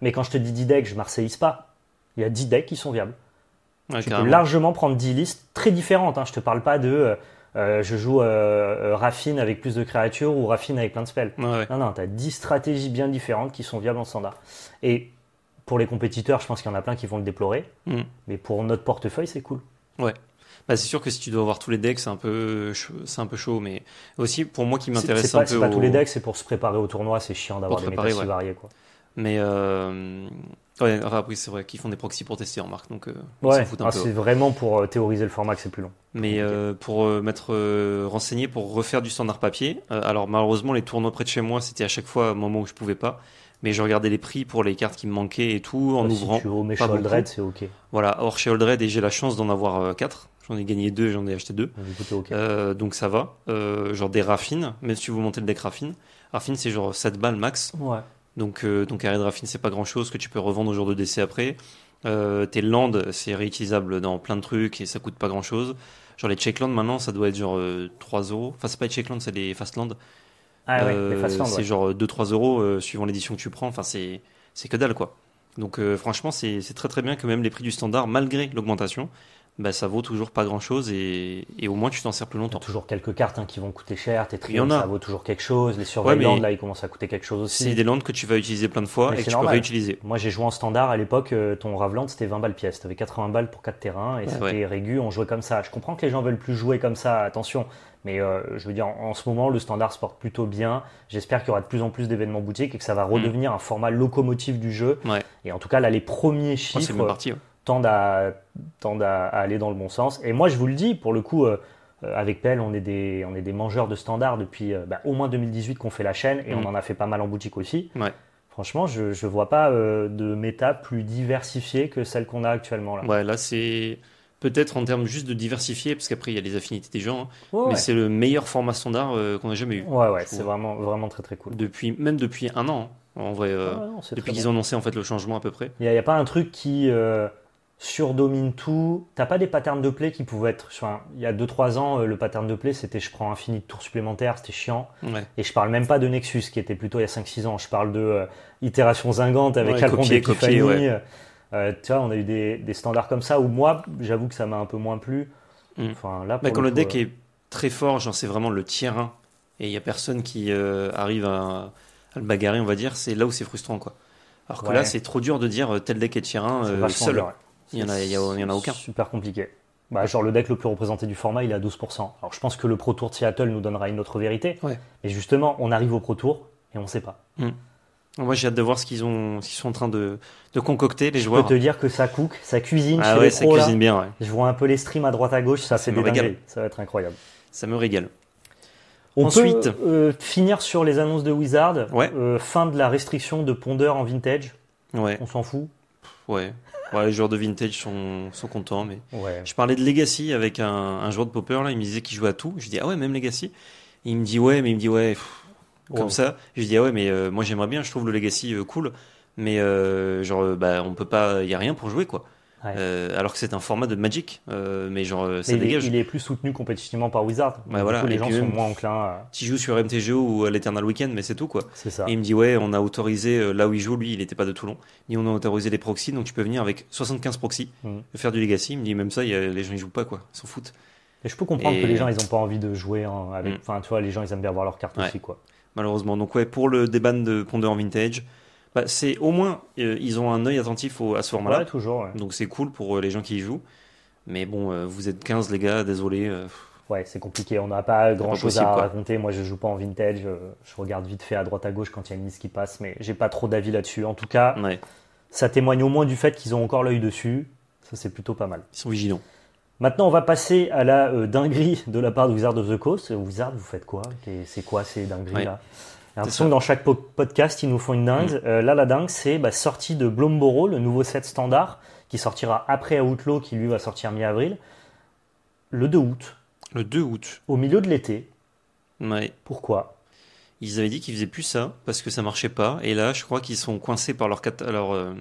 Mais quand je te dis 10 decks, je marseillise pas. Il y a 10 decks qui sont viables. tu peux largement prendre 10 listes très différentes. Hein. Je te parle pas de euh, euh, je joue euh, Raffine avec plus de créatures ou Raffine avec plein de spells. non, non, tu as 10 stratégies bien différentes qui sont viables en standard. Et pour les compétiteurs, je pense qu'il y en a plein qui vont le déplorer. Mm. Mais pour notre portefeuille, c'est cool. Ouais. Bah, c'est sûr que si tu dois avoir tous les decks, c'est un peu, c'est un peu chaud, mais aussi pour moi qui m'intéresse un peu. C'est pas tous les decks, c'est pour se préparer au tournoi, c'est chiant d'avoir des méta si variés quoi. Mais euh... après ah, c'est vrai qu'ils font des proxys pour tester en marque, donc euh, ouais. Ah, c'est vraiment pour euh, théoriser le format que c'est plus long. Mais euh, pour m'être renseigné, pour refaire du standard papier, alors malheureusement les tournois près de chez moi, c'était à chaque fois un moment où je pouvais pas mais je regardais les prix pour les cartes qui me manquaient et tout en bah, ouvrant. Si tu mais chez Oldred, c'est ok. Voilà, or chez Oldred, et j'ai la chance d'en avoir 4, J'en ai gagné deux, j'en ai acheté deux. Ah, euh, donc ça va. Euh, genre des raffines, même si vous montez le deck raffine. Raffine, c'est genre 7 balles max. Donc, donc euh, arrêt de raffine, c'est pas grand chose que tu peux revendre au jour de décès après. tes lands, c'est réutilisable dans plein de trucs et ça coûte pas grand chose. Genre les checklands maintenant, ça doit être genre 3 euros. Enfin, c'est pas les checklands, c'est les fast-lands. Ah ouais, les C'est genre 2-3 euros suivant l'édition que tu prends. Enfin, c'est que dalle quoi. Donc franchement, c'est très très bien que même les prix du standard, malgré l'augmentation, bah, ça vaut toujours pas grand chose et, au moins tu t'en sers plus longtemps. Il y a toujours quelques cartes hein, qui vont coûter cher, tes triomphes, ça vaut toujours quelque chose, les surveillants là ils commencent à coûter quelque chose aussi. C'est des landes que tu vas utiliser plein de fois et que tu peux réutiliser. Moi j'ai joué en standard à l'époque, euh, ton Ravland c'était 20 balles pièce, avais 80 balles pour 4 terrains et c'était régu, on jouait comme ça. Je comprends que les gens veulent plus jouer comme ça, attention, mais euh, je veux dire en, ce moment le standard se porte plutôt bien. J'espère qu'il y aura de plus en plus d'événements boutiques et que ça va mm. redevenir un format locomotive du jeu. Et en tout cas là les premiers chiffres. parti tendent, à, à, aller dans le bon sens. Et moi, je vous le dis, pour le coup, euh, euh, avec Pell, on est des, on est des mangeurs de standards depuis euh, bah, au moins 2018 qu'on fait la chaîne, et on mm. en a fait pas mal en boutique aussi. Ouais. Franchement, je ne vois pas de méta plus diversifiée que celle qu'on a actuellement. Là, ouais, là c'est peut-être en termes juste de diversifier, parce qu'après, il y a les affinités des gens, hein. mais c'est le meilleur format standard qu'on a jamais eu. Ouais, ouais, c'est vraiment, vraiment très très cool. Depuis, même depuis un an, hein, en vrai, ah depuis qu'ils ont annoncé en fait, le changement à peu près. Il n'y a, pas un truc qui, surdomine tout. T'as pas des patterns de play qui pouvaient être. Enfin, il y a 2-3 ans, euh, le pattern de play, c'était je prends infini de tours supplémentaires, c'était chiant. Et je parle même pas de Nexus, qui était plutôt il y a 5-6 ans. Je parle de euh, itérations avec la Alcon euh, tu vois, on a eu des, standards comme ça où moi, j'avoue que ça m'a un peu moins plu. Mm. Enfin, là, quand le, deck est très fort, j'en c'est vraiment le tier 1 et il y a personne qui arrive à, le bagarrer, on va dire, c'est là où c'est frustrant quoi. Alors que là, c'est trop dur de dire tel deck est tier 1 seul. Il n'y en, a aucun. Super compliqué. Bah, genre le deck le plus représenté du format, il est à 12%. Alors je pense que le Pro Tour Seattle nous donnera une autre vérité. Ouais. Mais justement, on arrive au Pro Tour et on ne sait pas. Hmm. Moi, j'ai hâte de voir ce qu'ils sont en train de, concocter les joueurs. Je peux te dire que ça cook, ça cuisine ah bien. Je vois un peu les streams à droite à gauche, ça, c'est fait Ça va être incroyable. Ça me régale. Ensuite, euh, finir sur les annonces de Wizard. Euh, fin de la restriction de pondeur en vintage. On s'en fout. Ouais. Ouais, les joueurs de vintage sont, contents. Mais Je parlais de Legacy avec un, joueur de Popper, là, il me disait qu'il jouait à tout. Je dis, ah ouais, même Legacy Il me dit, ouais, mais il me dit, ouais, comme ça. Je dis, ah ouais, mais euh, moi j'aimerais bien, je trouve le Legacy euh, cool. Mais euh, genre, bah, on peut pas, il n'y a rien pour jouer, quoi. Euh, alors que c'est un format de Magic, euh, mais genre euh, ça dégage. Il est, plus soutenu compétitivement par Wizard. voilà. les gens sont moins enclins. À... Tu joues sur MTGO ou à l'Eternal Weekend, mais c'est tout quoi. C'est ça. Et il me dit ouais, on a autorisé là où il joue, lui il n'était pas de Toulon, et on a autorisé les proxys, donc tu peux venir avec 75 proxys mm. faire du Legacy. Il me dit même ça, y a, les gens ils jouent pas quoi, ils s'en foutent. Et je peux comprendre que les gens ils ont pas envie de jouer avec. Mm. Enfin tu vois, les gens ils aiment bien voir leurs cartes aussi quoi. Malheureusement, donc ouais, pour le déban de Ponder en vintage. Bah, c'est au moins euh, ils ont un œil attentif au, à ce format-là. toujours. Donc c'est cool pour euh, les gens qui y jouent. Mais bon, euh, vous êtes 15 les gars, désolé. Ouais, c'est compliqué. On n'a pas grand chose à raconter. Moi, je joue pas en vintage. Je, regarde vite fait à droite à gauche quand il y a une liste qui passe, mais j'ai pas trop d'avis là-dessus. En tout cas, ça témoigne au moins du fait qu'ils ont encore l'œil dessus. Ça, c'est plutôt pas mal. Ils sont vigilants. Maintenant, on va passer à la dinguerie de la part de Wizard of the Coast. Wizard, vous faites quoi C'est quoi ces dingueries là j'ai l'impression que dans chaque podcast, ils nous font une dingue. Mm. Euh, là, la dingue, c'est bah, sortie de Blomboro, le nouveau set standard, qui sortira après Outlaw, qui lui va sortir mi-avril, le 2 août. Le 2 août. Au milieu de l'été. Ouais. Pourquoi Ils avaient dit qu'ils faisaient plus ça, parce que ça marchait pas. Et là, je crois qu'ils sont coincés par leur. Euh,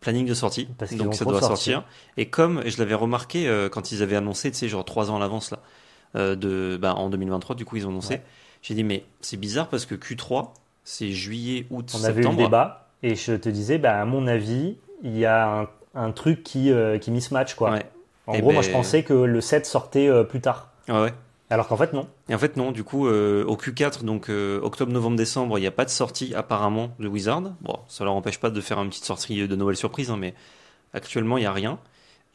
planning de sortie, Parce donc ça doit sortir. Et comme je l'avais remarqué euh, quand ils avaient annoncé, tu sais, genre trois ans à l'avance là, de, bah, en 2023, du coup ils ont annoncé. J'ai dit, mais c'est bizarre parce que Q3, c'est juillet, août, septembre. On avait eu le débat et je te disais, bah, à mon avis, il y a un, truc qui, euh, qui mismatch. Quoi. En eh gros, moi, ben, je pensais que le 7 sortait euh, plus tard. Alors qu'en fait, non. Et en fait, non. Du coup, euh, au Q4, donc octobre, novembre, décembre, il n'y a pas de sortie apparemment de Wizard. Bon, ça leur empêche pas de faire une petite sortie de Noël surprise, hein, mais actuellement, il n'y a rien.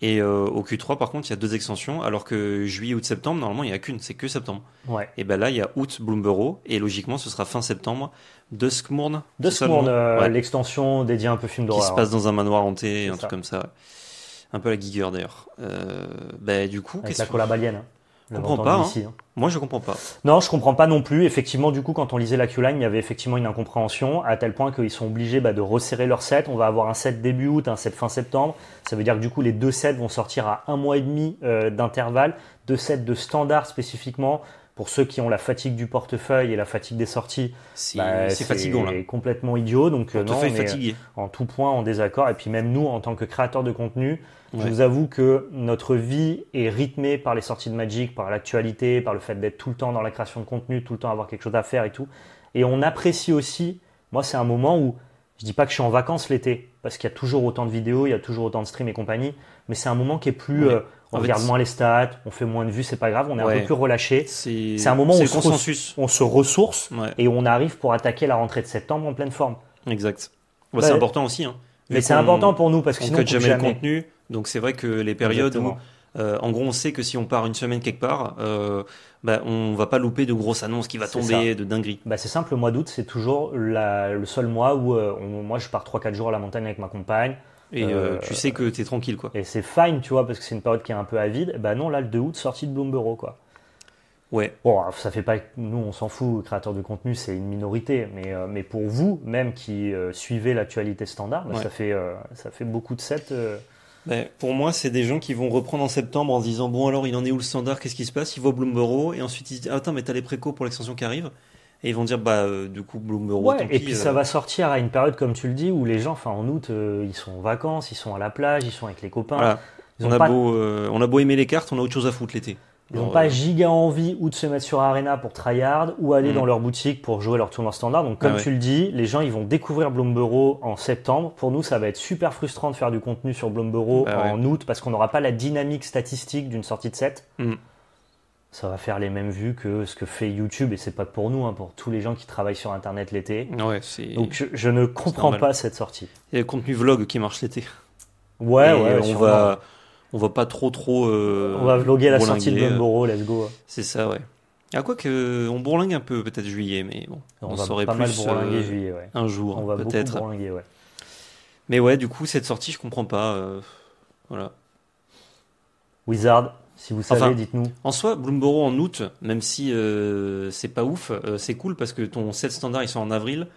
Et euh, au Q3, par contre, il y a deux extensions, alors que juillet, août, septembre, normalement, il n'y a qu'une, c'est que septembre. Ouais. Et ben là, il y a août, Bloomborough, et logiquement, ce sera fin septembre, Duskmourne. Duskmourne, euh, l'extension dédiée un peu film d'horreur. Qui se passe dans un manoir hanté, un truc comme ça. Un peu la Giger d'ailleurs. Euh, ben, du coup, Avec la balienne. Je comprends pas. Hein. Hein. Moi, je comprends pas. Non, je comprends pas non plus. Effectivement, du coup, quand on lisait la Q-Line, il y avait effectivement une incompréhension à tel point qu'ils sont obligés bah, de resserrer leur set. On va avoir un set début août, un set fin septembre. Ça veut dire que du coup, les deux sets vont sortir à un mois et demi euh, d'intervalle. Deux sets de standard spécifiquement pour ceux qui ont la fatigue du portefeuille et la fatigue des sorties, c'est bah, fatigant. C'est complètement idiot. Donc, euh, non, en tout point en désaccord. Et puis, même nous, en tant que créateurs de contenu, je vous avoue que notre vie est rythmée par les sorties de Magic, par l'actualité, par le fait d'être tout le temps dans la création de contenu, tout le temps avoir quelque chose à faire et tout. Et on apprécie aussi, moi c'est un moment où je dis pas que je suis en vacances l'été, parce qu'il y a toujours autant de vidéos, il y a toujours autant de streams et compagnie, mais c'est un moment qui est plus... Euh, on regarde moins les stats, on fait moins de vues, c'est pas grave, on est un peu plus relâché. C'est un moment où on, Se, ressource et on arrive pour attaquer la rentrée de septembre en pleine forme. Exact. Bah, c'est important aussi. Hein. Mais c'est important pour nous parce que sinon on ne jamais, jamais, le contenu. Donc c'est vrai que les périodes où, euh, en gros, on sait que si on part une semaine quelque part, on euh, bah, on va pas louper de grosses annonces qui va tomber de dinguerie. Bah, c'est simple, le mois d'août, c'est toujours le seul mois où euh, moi je pars 3-4 jours à la montagne avec ma compagne. Et tu sais que tu es tranquille quoi. Et c'est fine, tu vois, parce que c'est une période qui est un peu avide. Bah non, là, le 2 août, sortie de Bloomberg quoi. Ouais. Bon, ça fait pas. Nous, on s'en fout, créateurs de contenu, c'est une minorité. Mais, mais pour vous, même qui suivez l'actualité standard, bah, ça, fait, ça fait beaucoup de sets. Ben, pour moi, c'est des gens qui vont reprendre en septembre en disant bon alors il en est où le standard, qu'est-ce qui se passe, Ils voient Bloomborough et ensuite ils disent ah, attends mais t'as les préco pour l'extension qui arrive. Et ils vont dire bah euh, du coup Bloomborough. Ouais, et puis euh. ça va sortir à une période comme tu le dis où les gens, enfin en août, euh, ils sont en vacances, ils sont à la plage, ils sont avec les copains. On, a beau, on a beau aimer les cartes, on a autre chose à foutre l'été. Ils n'ont pas euh, giga envie ou de se mettre sur Arena pour tryhard ou aller hmm. dans leur boutique pour jouer leur tournoi standard. Donc comme ah tu le dis, les gens ils vont découvrir Bloomborough en septembre. Pour nous, ça va être super frustrant de faire du contenu sur Bloomborough ah en août parce qu'on n'aura pas la dynamique statistique d'une sortie de set. Hmm. Ça va faire les mêmes vues que ce que fait YouTube et c'est pas pour nous, hein, pour tous les gens qui travaillent sur Internet l'été. Ah Donc je, ne comprends pas cette sortie. Il y a le contenu vlog qui marche l'été. Ouais, ouais, on va on va pas trop trop. Euh, on va vloguer la sortie de Bloomborough, let's go. Hein. C'est ça, ouais. À quoi que on bourlingue un peu peut-être juillet, mais bon, on, saurait plus mal euh, juillet, un jour on va peut-être. Ouais. Mais ouais, du coup cette sortie je comprends pas, euh, voilà. Wizard, si vous savez, dites-nous. En soi, bloomborough en août, même si c'est pas ouf, c'est cool parce que ton set standard ils sont en avril,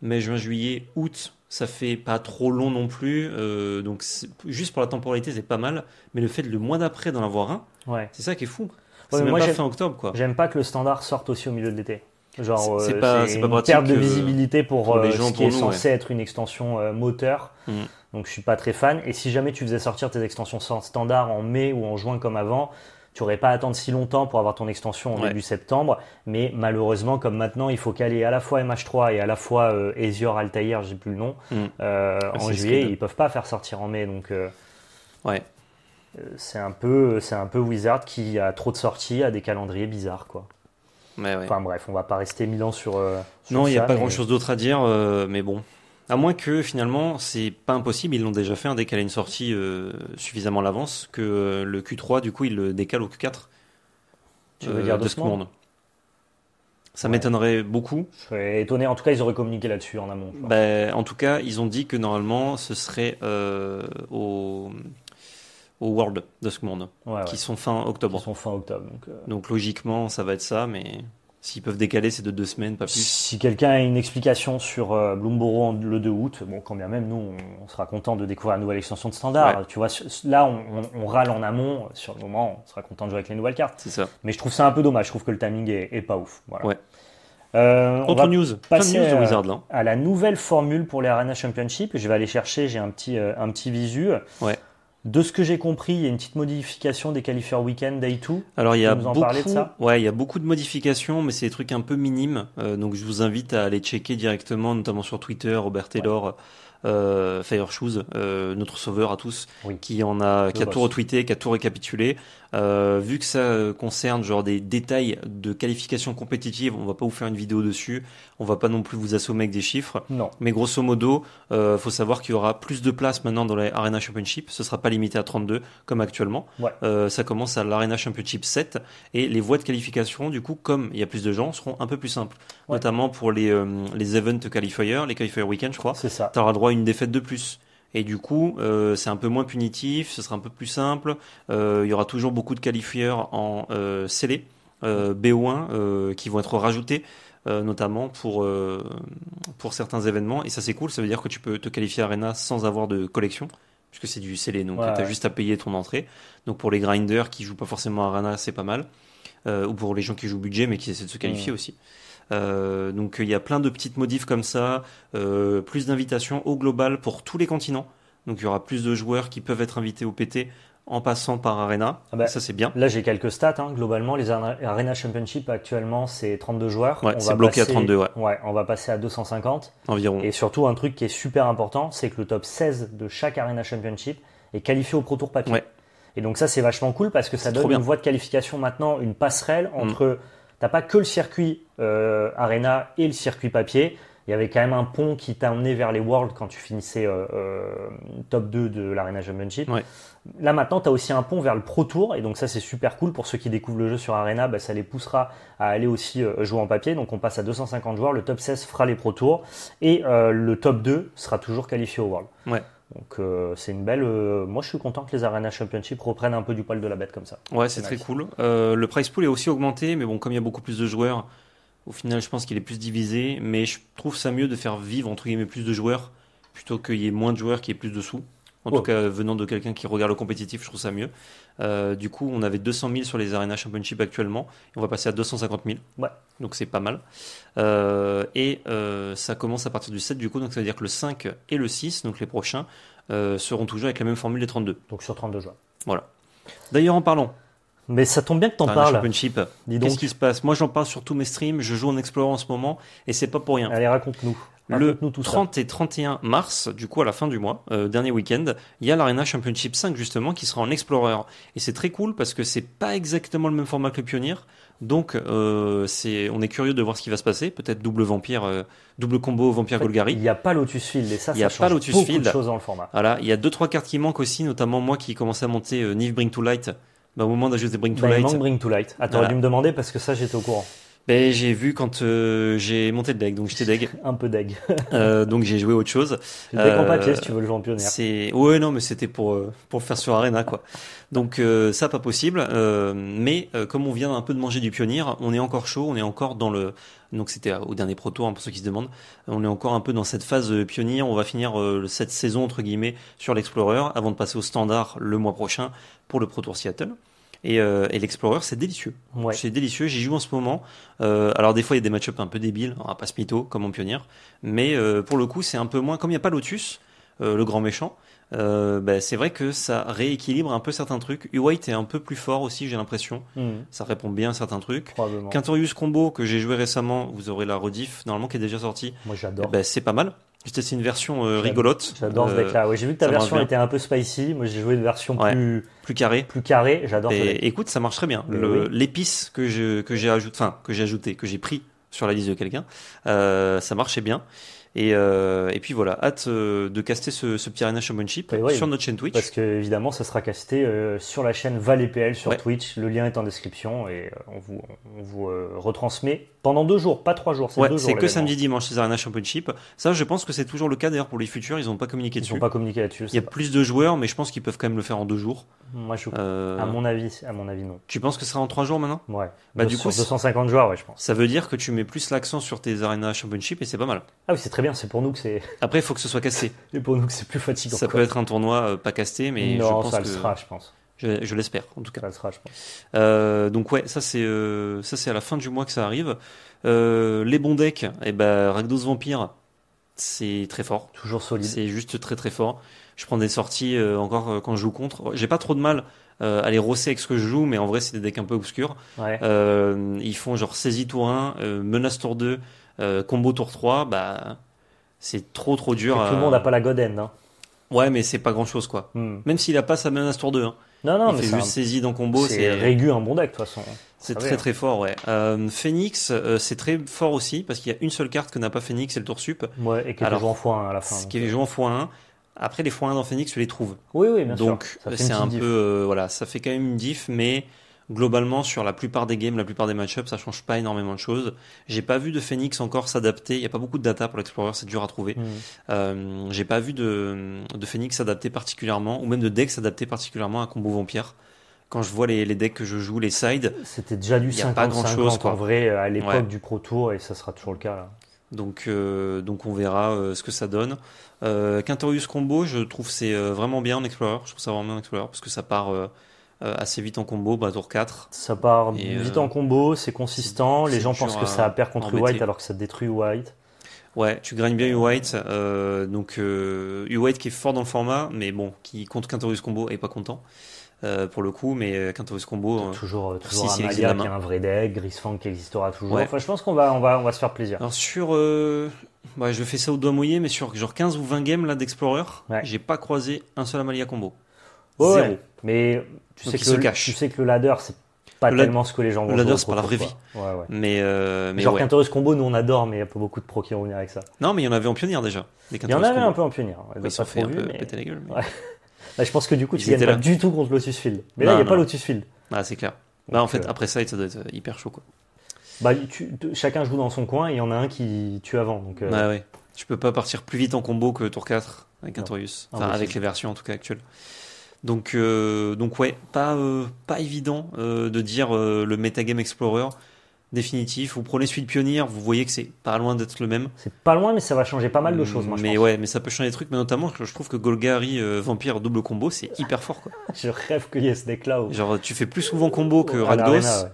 mais juin, juillet, août, ça fait pas trop long non plus, euh, donc juste pour la temporalité c'est pas mal, mais le fait de le mois d'après d'en avoir un, c'est ça qui est fou. moi c'est même moi, pas fin octobre quoi. J'aime pas que le standard sorte aussi au milieu de l'été. Genre, c'est euh, pas pas, pas, une perte de euh, visibilité pour, les gens, ce qui est censé être une extension moteur. Mm. Donc je suis pas très fan. Et si jamais tu faisais sortir tes extensions standard en mai ou en juin comme avant, tu n'aurais pas attendu attendre si longtemps pour avoir ton extension en début septembre. Mais malheureusement, comme maintenant, il faut caler à la fois MH3 et à la fois euh, Ezior Altair, j'ai plus le nom, hmm. euh, en juillet. Ils peuvent pas faire sortir en mai. Donc, euh, ouais. Euh, c'est un, peu, un peu Wizard qui a trop de sorties, a des calendriers bizarres. quoi. Enfin bref, on va pas rester mille ans sur. non, il n'y a pas grand chose d'autre à dire, mais bon, à moins que finalement, c'est pas impossible, ils l'ont déjà fait, un hein, dès qu'elle une sortie euh, suffisamment à l'avance, que euh, le Q3, du coup, il le décale au Q4. Tu veux dire euh, de ce monde ça m'étonnerait beaucoup. Je serais étonné. En tout cas, ils auraient communiqué là-dessus en amont. Ben, en tout cas, ils ont dit que normalement, ce serait au, au World de ce monde, qui sont fin octobre. Qui sont fin octobre. Donc, donc, logiquement, ça va être ça, mais S'ils peuvent décaler, c'est de deux semaines, pas plus. Si quelqu'un a une explication sur euh, Bloomborough le 2 août, bon, quand bien même, nous, on, sera content de découvrir la nouvelle extension de standard. Tu vois, là, on, râle en amont. Sur le moment, on sera content de jouer avec les nouvelles cartes. C'est ça. Mais je trouve ça un peu dommage. Je trouve que le timing est, pas ouf. Voilà. Ouais. Euh, news. Passer à la nouvelle formule pour les Arena Championship. Je vais aller chercher. J'ai un petit, euh, un petit visu. Ouais. De ce que j'ai compris, il y a une petite modification des qualifiers week-end Day 2. Alors il y a beaucoup, de ouais, il y a beaucoup de modifications, mais c'est des trucs un peu minimes. Euh, donc je vous invite à aller checker directement, notamment sur Twitter, Robert Taylor. Euh, Fire Shoes, euh, notre sauveur à tous, qui en a, qui a tout retweeté, qui a tout récapitulé. Euh, vu que ça euh, concerne genre des détails de qualification compétitive, on va pas vous faire une vidéo dessus, on va pas non plus vous assommer avec des chiffres. Non. Mais grosso modo, euh, faut savoir qu'il y aura plus de places maintenant dans les Arena Championship. Ce sera pas limité à 32 comme actuellement. Euh, ça commence à l'Arena Championship 7 et les voies de qualification, du coup, comme il y a plus de gens, seront un peu plus simples, notamment pour les les event qualifiers, les Qualifier weekend, je crois. C'est ça. T'auras droit à une défaite de plus. Et du coup, euh, c'est un peu moins punitif, ce sera un peu plus simple. Euh, il y aura toujours beaucoup de qualifieurs en euh, scellé, BO1, qui vont être rajoutés. notamment pour, pour certains événements. Et ça, c'est cool. Ça veut dire que tu peux te qualifier à Arena sans avoir de collection, puisque c'est du scellé. Donc, tu as juste à payer ton entrée. Donc, pour les grinders qui jouent pas forcément à Arena, c'est pas mal. ou pour les gens qui jouent budget, mais qui essaient de se qualifier aussi. Euh, donc il y a plein de petites modifs comme ça, euh, plus d'invitations au global pour tous les continents. Donc il y aura plus de joueurs qui peuvent être invités au PT en passant par Arena. Ah bah, ça, c'est bien. Là, j'ai quelques stats. Hein. Globalement, les Arena Championship, actuellement, c'est 32 joueurs. Ouais, c'est bloqué à 32, ouais. On va passer à 250. Environ. Et surtout, un truc qui est super important, c'est que le top 16 de chaque Arena Championship est qualifié au Pro Tour papier. Et donc ça, c'est vachement cool parce que ça donne une voie de qualification maintenant, une passerelle mm. entre... T'as pas que le circuit euh, Arena et le circuit papier. Il y avait quand même un pont qui t'a emmené vers les Worlds quand tu finissais euh, euh, top 2 de l'Arena Championship. Là maintenant, tu as aussi un pont vers le Pro Tour, et donc ça c'est super cool. Pour ceux qui découvrent le jeu sur Arena, bah, ça les poussera à aller aussi jouer en papier. Donc on passe à 250 joueurs, le top 16 fera les Pro Tours, et le top 2 sera toujours qualifié au World. Ouais. Donc euh, c'est une belle. Euh, moi je suis content que les Arena Championship reprennent un peu du poil de la bête comme ça. Ouais, c'est très cool. Euh, le price pool est aussi augmenté, mais bon, comme il y a beaucoup plus de joueurs, au final je pense qu'il est plus divisé. Mais je trouve ça mieux de faire vivre entre guillemets plus de joueurs plutôt qu'il y ait moins de joueurs qui aient plus de sous. En tout cas, venant de quelqu'un qui regarde le compétitif, je trouve ça mieux. Euh, du coup, on avait 200 000 sur les Arena Championship actuellement. on va passer à 250 000. Ouais. Donc c'est pas mal. Euh, et euh, ça commence à partir du 7 du coup. Donc ça veut dire que le 5 et le 6, donc les prochains, seront toujours avec la même formule des 32. Donc sur 32 joueurs. Voilà. D'ailleurs, en parlant, mais ça tombe bien que t'en parles. Championship. Qu'est-ce qui se passe Moi, j'en parle sur tous mes streams. Je joue en Explorer en ce moment et c'est pas pour rien. Allez, raconte-nous. Le tout 30 et 31 mars, du coup à la fin du mois, euh, dernier week-end, il y a l'Arena Championship 5 justement qui sera en Explorer. Et c'est très cool parce que c'est pas exactement le même format que le Pionnier. Donc, euh, on est curieux de voir ce qui va se passer. Peut-être double vampire, euh, double combo vampire Golgari. Il n'y a pas Lotus Field et ça, y a pas Lotus beaucoup de choses dans le format. Voilà, il y a deux trois cartes qui manquent aussi, notamment moi qui commençais à monter euh, Bring to Light, bah, au moment d'ajouter Bring to bah, Light. Il manque Bring to Light. Ah, t'aurais dû me demander parce que ça, j'étais au courant ben, J'ai vu quand euh, j'ai monté le deck, donc j'étais deg. un peu deg. euh, donc j'ai joué autre chose. Deck en euh, papier si tu veux le jouer en pionnière. C'est... Ouais, non, mais c'était pour, euh, pour faire sur Arena, quoi. Donc ça, pas possible. mais comme on vient un peu de manger du pionnier, on est encore chaud, on est encore dans le... Donc c'était au dernier proto, hein, pour ceux qui se demandent. On est encore un peu dans cette phase pionnier. On va finir cette saison, entre guillemets, sur l'Explorer, avant de passer au standard le mois prochain pour le Pro Tour Seattle. Et, euh, et l'Explorer, c'est délicieux. C'est délicieux. J'y joue en ce moment. Euh, alors, des fois, il y a des matchups un peu débiles. On pas se comme en pionnière. Mais euh, pour le coup, c'est un peu moins. Comme il n'y a pas Lotus, le grand méchant. Euh, bah, c'est vrai que ça rééquilibre un peu certains trucs. U-White est un peu plus fort aussi, j'ai l'impression. Hmm. Ça répond bien à certains trucs. Quintorius Combo que j'ai joué récemment, vous aurez la rediff, normalement qui est déjà sortie. Moi j'adore. Bah, c'est pas mal c'est une version euh, rigolote. J'adore ce euh, deck-là. Ouais, j'ai vu que ta version était un peu spicy. Moi, j'ai joué une version plus plus carrée. Plus carré J'adore. Écoute, ça marche très bien. L'épice que je que j'ai ajouté, enfin que j'ai ajouté, que j'ai pris sur la liste de quelqu'un, euh, ça marchait bien. Et, euh, et puis voilà, hâte euh, de caster ce, ce petit Arena Championship sur notre chaîne Twitch. Parce que évidemment, ça sera casté euh, sur la chaîne ValetPL sur Twitch. Le lien est en description et on vous, on vous retransmet pendant deux jours, pas trois jours. C'est c'est que samedi dimanche ces Arena Championship. Ça, je pense que c'est toujours le cas d'ailleurs pour les futurs. Ils n'ont pas communiqué dessus. Ils n'ont pas communiqué là-dessus. Il y a plus de joueurs, mais je pense qu'ils peuvent quand même le faire en deux jours. Moi, je... à mon avis, à mon avis, non. Tu penses que ce sera en trois jours maintenant Ouais. Bah du coup, 250 joueurs, ouais, je pense. Ça veut dire que tu mets plus l'accent sur tes Arena Championship et c'est pas mal. Ah oui, c'est très très bien, c'est pour nous que c'est. Après, il faut que ce soit cassé. c'est pour nous que c'est plus fatigant. Ça peut être un tournoi euh, pas casté, mais non, je pense ça le sera, je pense. Je, l'espère, en tout cas. Ça le sera, je pense. Euh, donc ouais, ça c'est euh, ça c'est à la fin du mois que ça arrive. les bons decks, et eh ben Rakdos Vampire, c'est très fort. Toujours solide. C'est juste très très fort. Je prends des sorties encore quand je joue contre. J'ai pas trop de mal à les rosser avec ce que je joue, mais en vrai, c'est des decks un peu obscurs. ils font genre saisie tour 1, menace tour 2, combo tour 3, bah, c'est trop trop dur. tout le monde n'a euh, pas la Goden. Hein. Ouais, mais c'est pas grand chose quoi. Hmm. Même s'il a pas sa menace tour 2. Hein. Non, non, il fait juste saisi dans combo. C'est régu un bon deck de toute façon. C'est très très fort, ouais. Euh, Phoenix, euh, c'est très fort aussi parce qu'il y a une seule carte que n'a pas Phoenix, c'est le tour sup. Ouais, et qui est joué en x1 à la fin. Ce qui est joué en x1. Après, les x1 dans Phoenix, je les trouve. Oui, oui, bien donc, sûr. Donc, c'est un peu. voilà, ça fait quand même une diff, mais globalement, sur la plupart des games, la plupart des match-ups, ça change pas énormément de choses. J'ai pas vu de Phoenix encore s'adapter. Il y a pas beaucoup de data pour l'Explorer, c'est dur à trouver. Je mm. euh, n'ai J'ai pas vu de, Phoenix s'adapter particulièrement, ou même de deck s'adapter particulièrement à combo vampire. Quand je vois les, decks que je joue, les sides, c'était déjà du 50, pas grand chose en vrai euh, à l'époque du Pro Tour et ça sera toujours le cas Donc, euh, donc on verra ce que ça donne. Euh, Combo, je trouve c'est vraiment bien en Explorer. Je trouve ça vraiment bien en Explorer parce que ça part euh, assez vite en combo, bah, tour 4. Ça part euh, vite en combo, c'est consistant. Les gens pensent que ça perd contre White alors que ça détruit White. Ouais, tu gagnes bien U-White. Euh, donc U-White qui est fort dans le format, mais bon, qui contre Quintorus Combo est pas content. pour le coup, mais Quintorus Combo. toujours toujours Amalia qui est un vrai deck, Grisfang qui existera toujours. Enfin, je pense qu'on va, on va, on va se faire plaisir. Alors sur. Bah, je fais ça au doigt mouillé, mais sur genre 15 ou 20 games d'Explorer, j'ai pas croisé un seul Amalia Combo. Zéro. Mais tu sais, que le, ladder, c'est pas tellement ce que les gens vont Le ladder, c'est pas la vraie vie. Euh, mais, Genre ouais. Combo, nous on adore, mais il y a pas beaucoup de pros qui vont venir avec ça. Non, mais il y en avait en pionnière déjà. Il y en avait un peu en pionnière. ils fait un péter la gueule. Bah, je pense que du coup, tu gagnes pas du tout contre Lotus Field. Mais là, il n'y a pas Lotus Field. Ah, c'est clair. bah, en fait, euh, après ça, ça doit être hyper chaud. Quoi. Bah, chacun joue dans son coin et il y en a un qui tue avant. Donc, euh, bah, ouais. Tu peux pas partir plus vite en combo que tour 4 avec Quintorius. Ah enfin, avec les versions en tout cas actuelles. Donc, euh, donc ouais, pas, euh, pas évident euh, de dire le Metagame Explorer définitif. Vous prenez suite de Pionnier, vous voyez que c'est pas loin d'être le même. C'est pas loin, mais ça va changer pas mal de choses, Mais ouais, mais ça peut changer des trucs, mais notamment, je trouve que Golgari Vampire double combo, c'est hyper fort, quoi. je rêve que y ait ce deck là. Genre, tu fais plus souvent combo que Rakdos.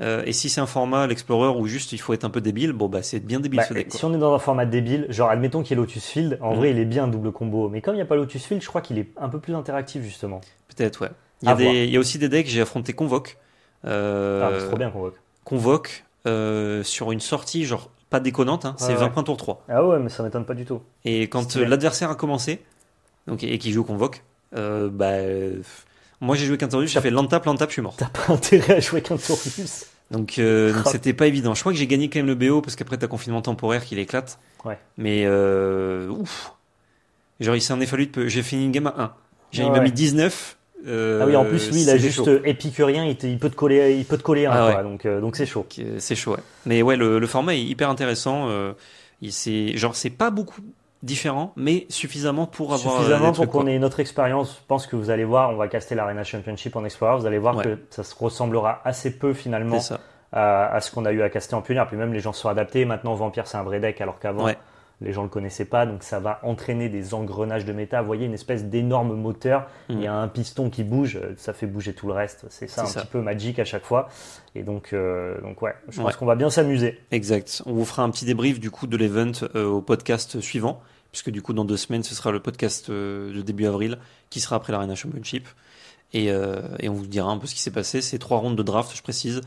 Euh, et si c'est un format, l'Explorer, où juste il faut être un peu débile, bon bah c'est bien débile bah, ce deck. Si on est dans un format débile, genre admettons qu'il y ait Lotus Field, en mm. vrai il est bien double combo, mais comme il n'y a pas Lotus Field, je crois qu'il est un peu plus interactif justement. Peut-être, ouais. Il y, a aussi des decks, j'ai affronté Convoque. Euh, ah, c'est trop bien Convoque. Convoque, euh, sur une sortie, genre pas déconnante, hein, c'est 20 points tour 3. Ah ouais, mais ça m'étonne pas du tout. Et quand l'adversaire a commencé, donc, et qui joue Convoque, bah moi, j'ai joué Quintorus, j'ai fait lantap, lantap, je suis mort. T'as pas intérêt à jouer Quintorus. Euh, donc, c'était pas évident. Je crois que j'ai gagné quand même le BO parce qu'après, t'as confinement temporaire qui l'éclate. Ouais. Mais euh, ouf. Genre, il s'en est fallu de J'ai fini une game à 1. J'ai m'a mis 19. Euh, ah oui, en plus, lui, il a juste épique épicurien, il, il, peut te coller, il peut te coller ah donc euh, donc c'est chaud. C'est chaud, ouais. Mais ouais, le, format est hyper intéressant. il, genre, c'est pas beaucoup, différent, mais suffisamment pour avoir. Euh, suffisamment pour qu'on ait notre expérience. Je pense que vous allez voir, on va caster l'Arena Championship en Explorer. Vous allez voir que ça se ressemblera assez peu finalement à, ce qu'on a eu à caster en Punir. Puis même les gens sont adaptés. Maintenant, Vampire, c'est un vrai deck, alors qu'avant les gens ne le connaissaient pas, donc ça va entraîner des engrenages de méta. Vous voyez une espèce d'énorme moteur, hmm. il y a un piston qui bouge, euh, ça fait bouger tout le reste. C'est ça un petit peu magique à chaque fois. Et donc, euh, donc ouais, je pense qu'on va bien s'amuser. Exact. On vous fera un petit débrief du coup de l'event euh, au podcast suivant, puisque du coup dans deux semaines ce sera le podcast de début avril qui sera après l'Arena Championship. Et, et on vous dira un peu ce qui s'est passé. ces trois rondes de draft, je précise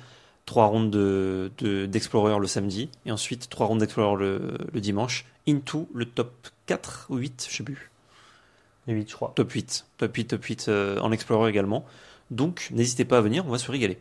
trois rondes d'Explorer de, le samedi, et ensuite trois rondes d'Explorer le, le, dimanche. Into le top 4 ou 8, je sais plus. Les 8, je crois. Top 8, top 8, top 8 euh, en Explorer également. Donc n'hésitez pas à venir, on va se régaler.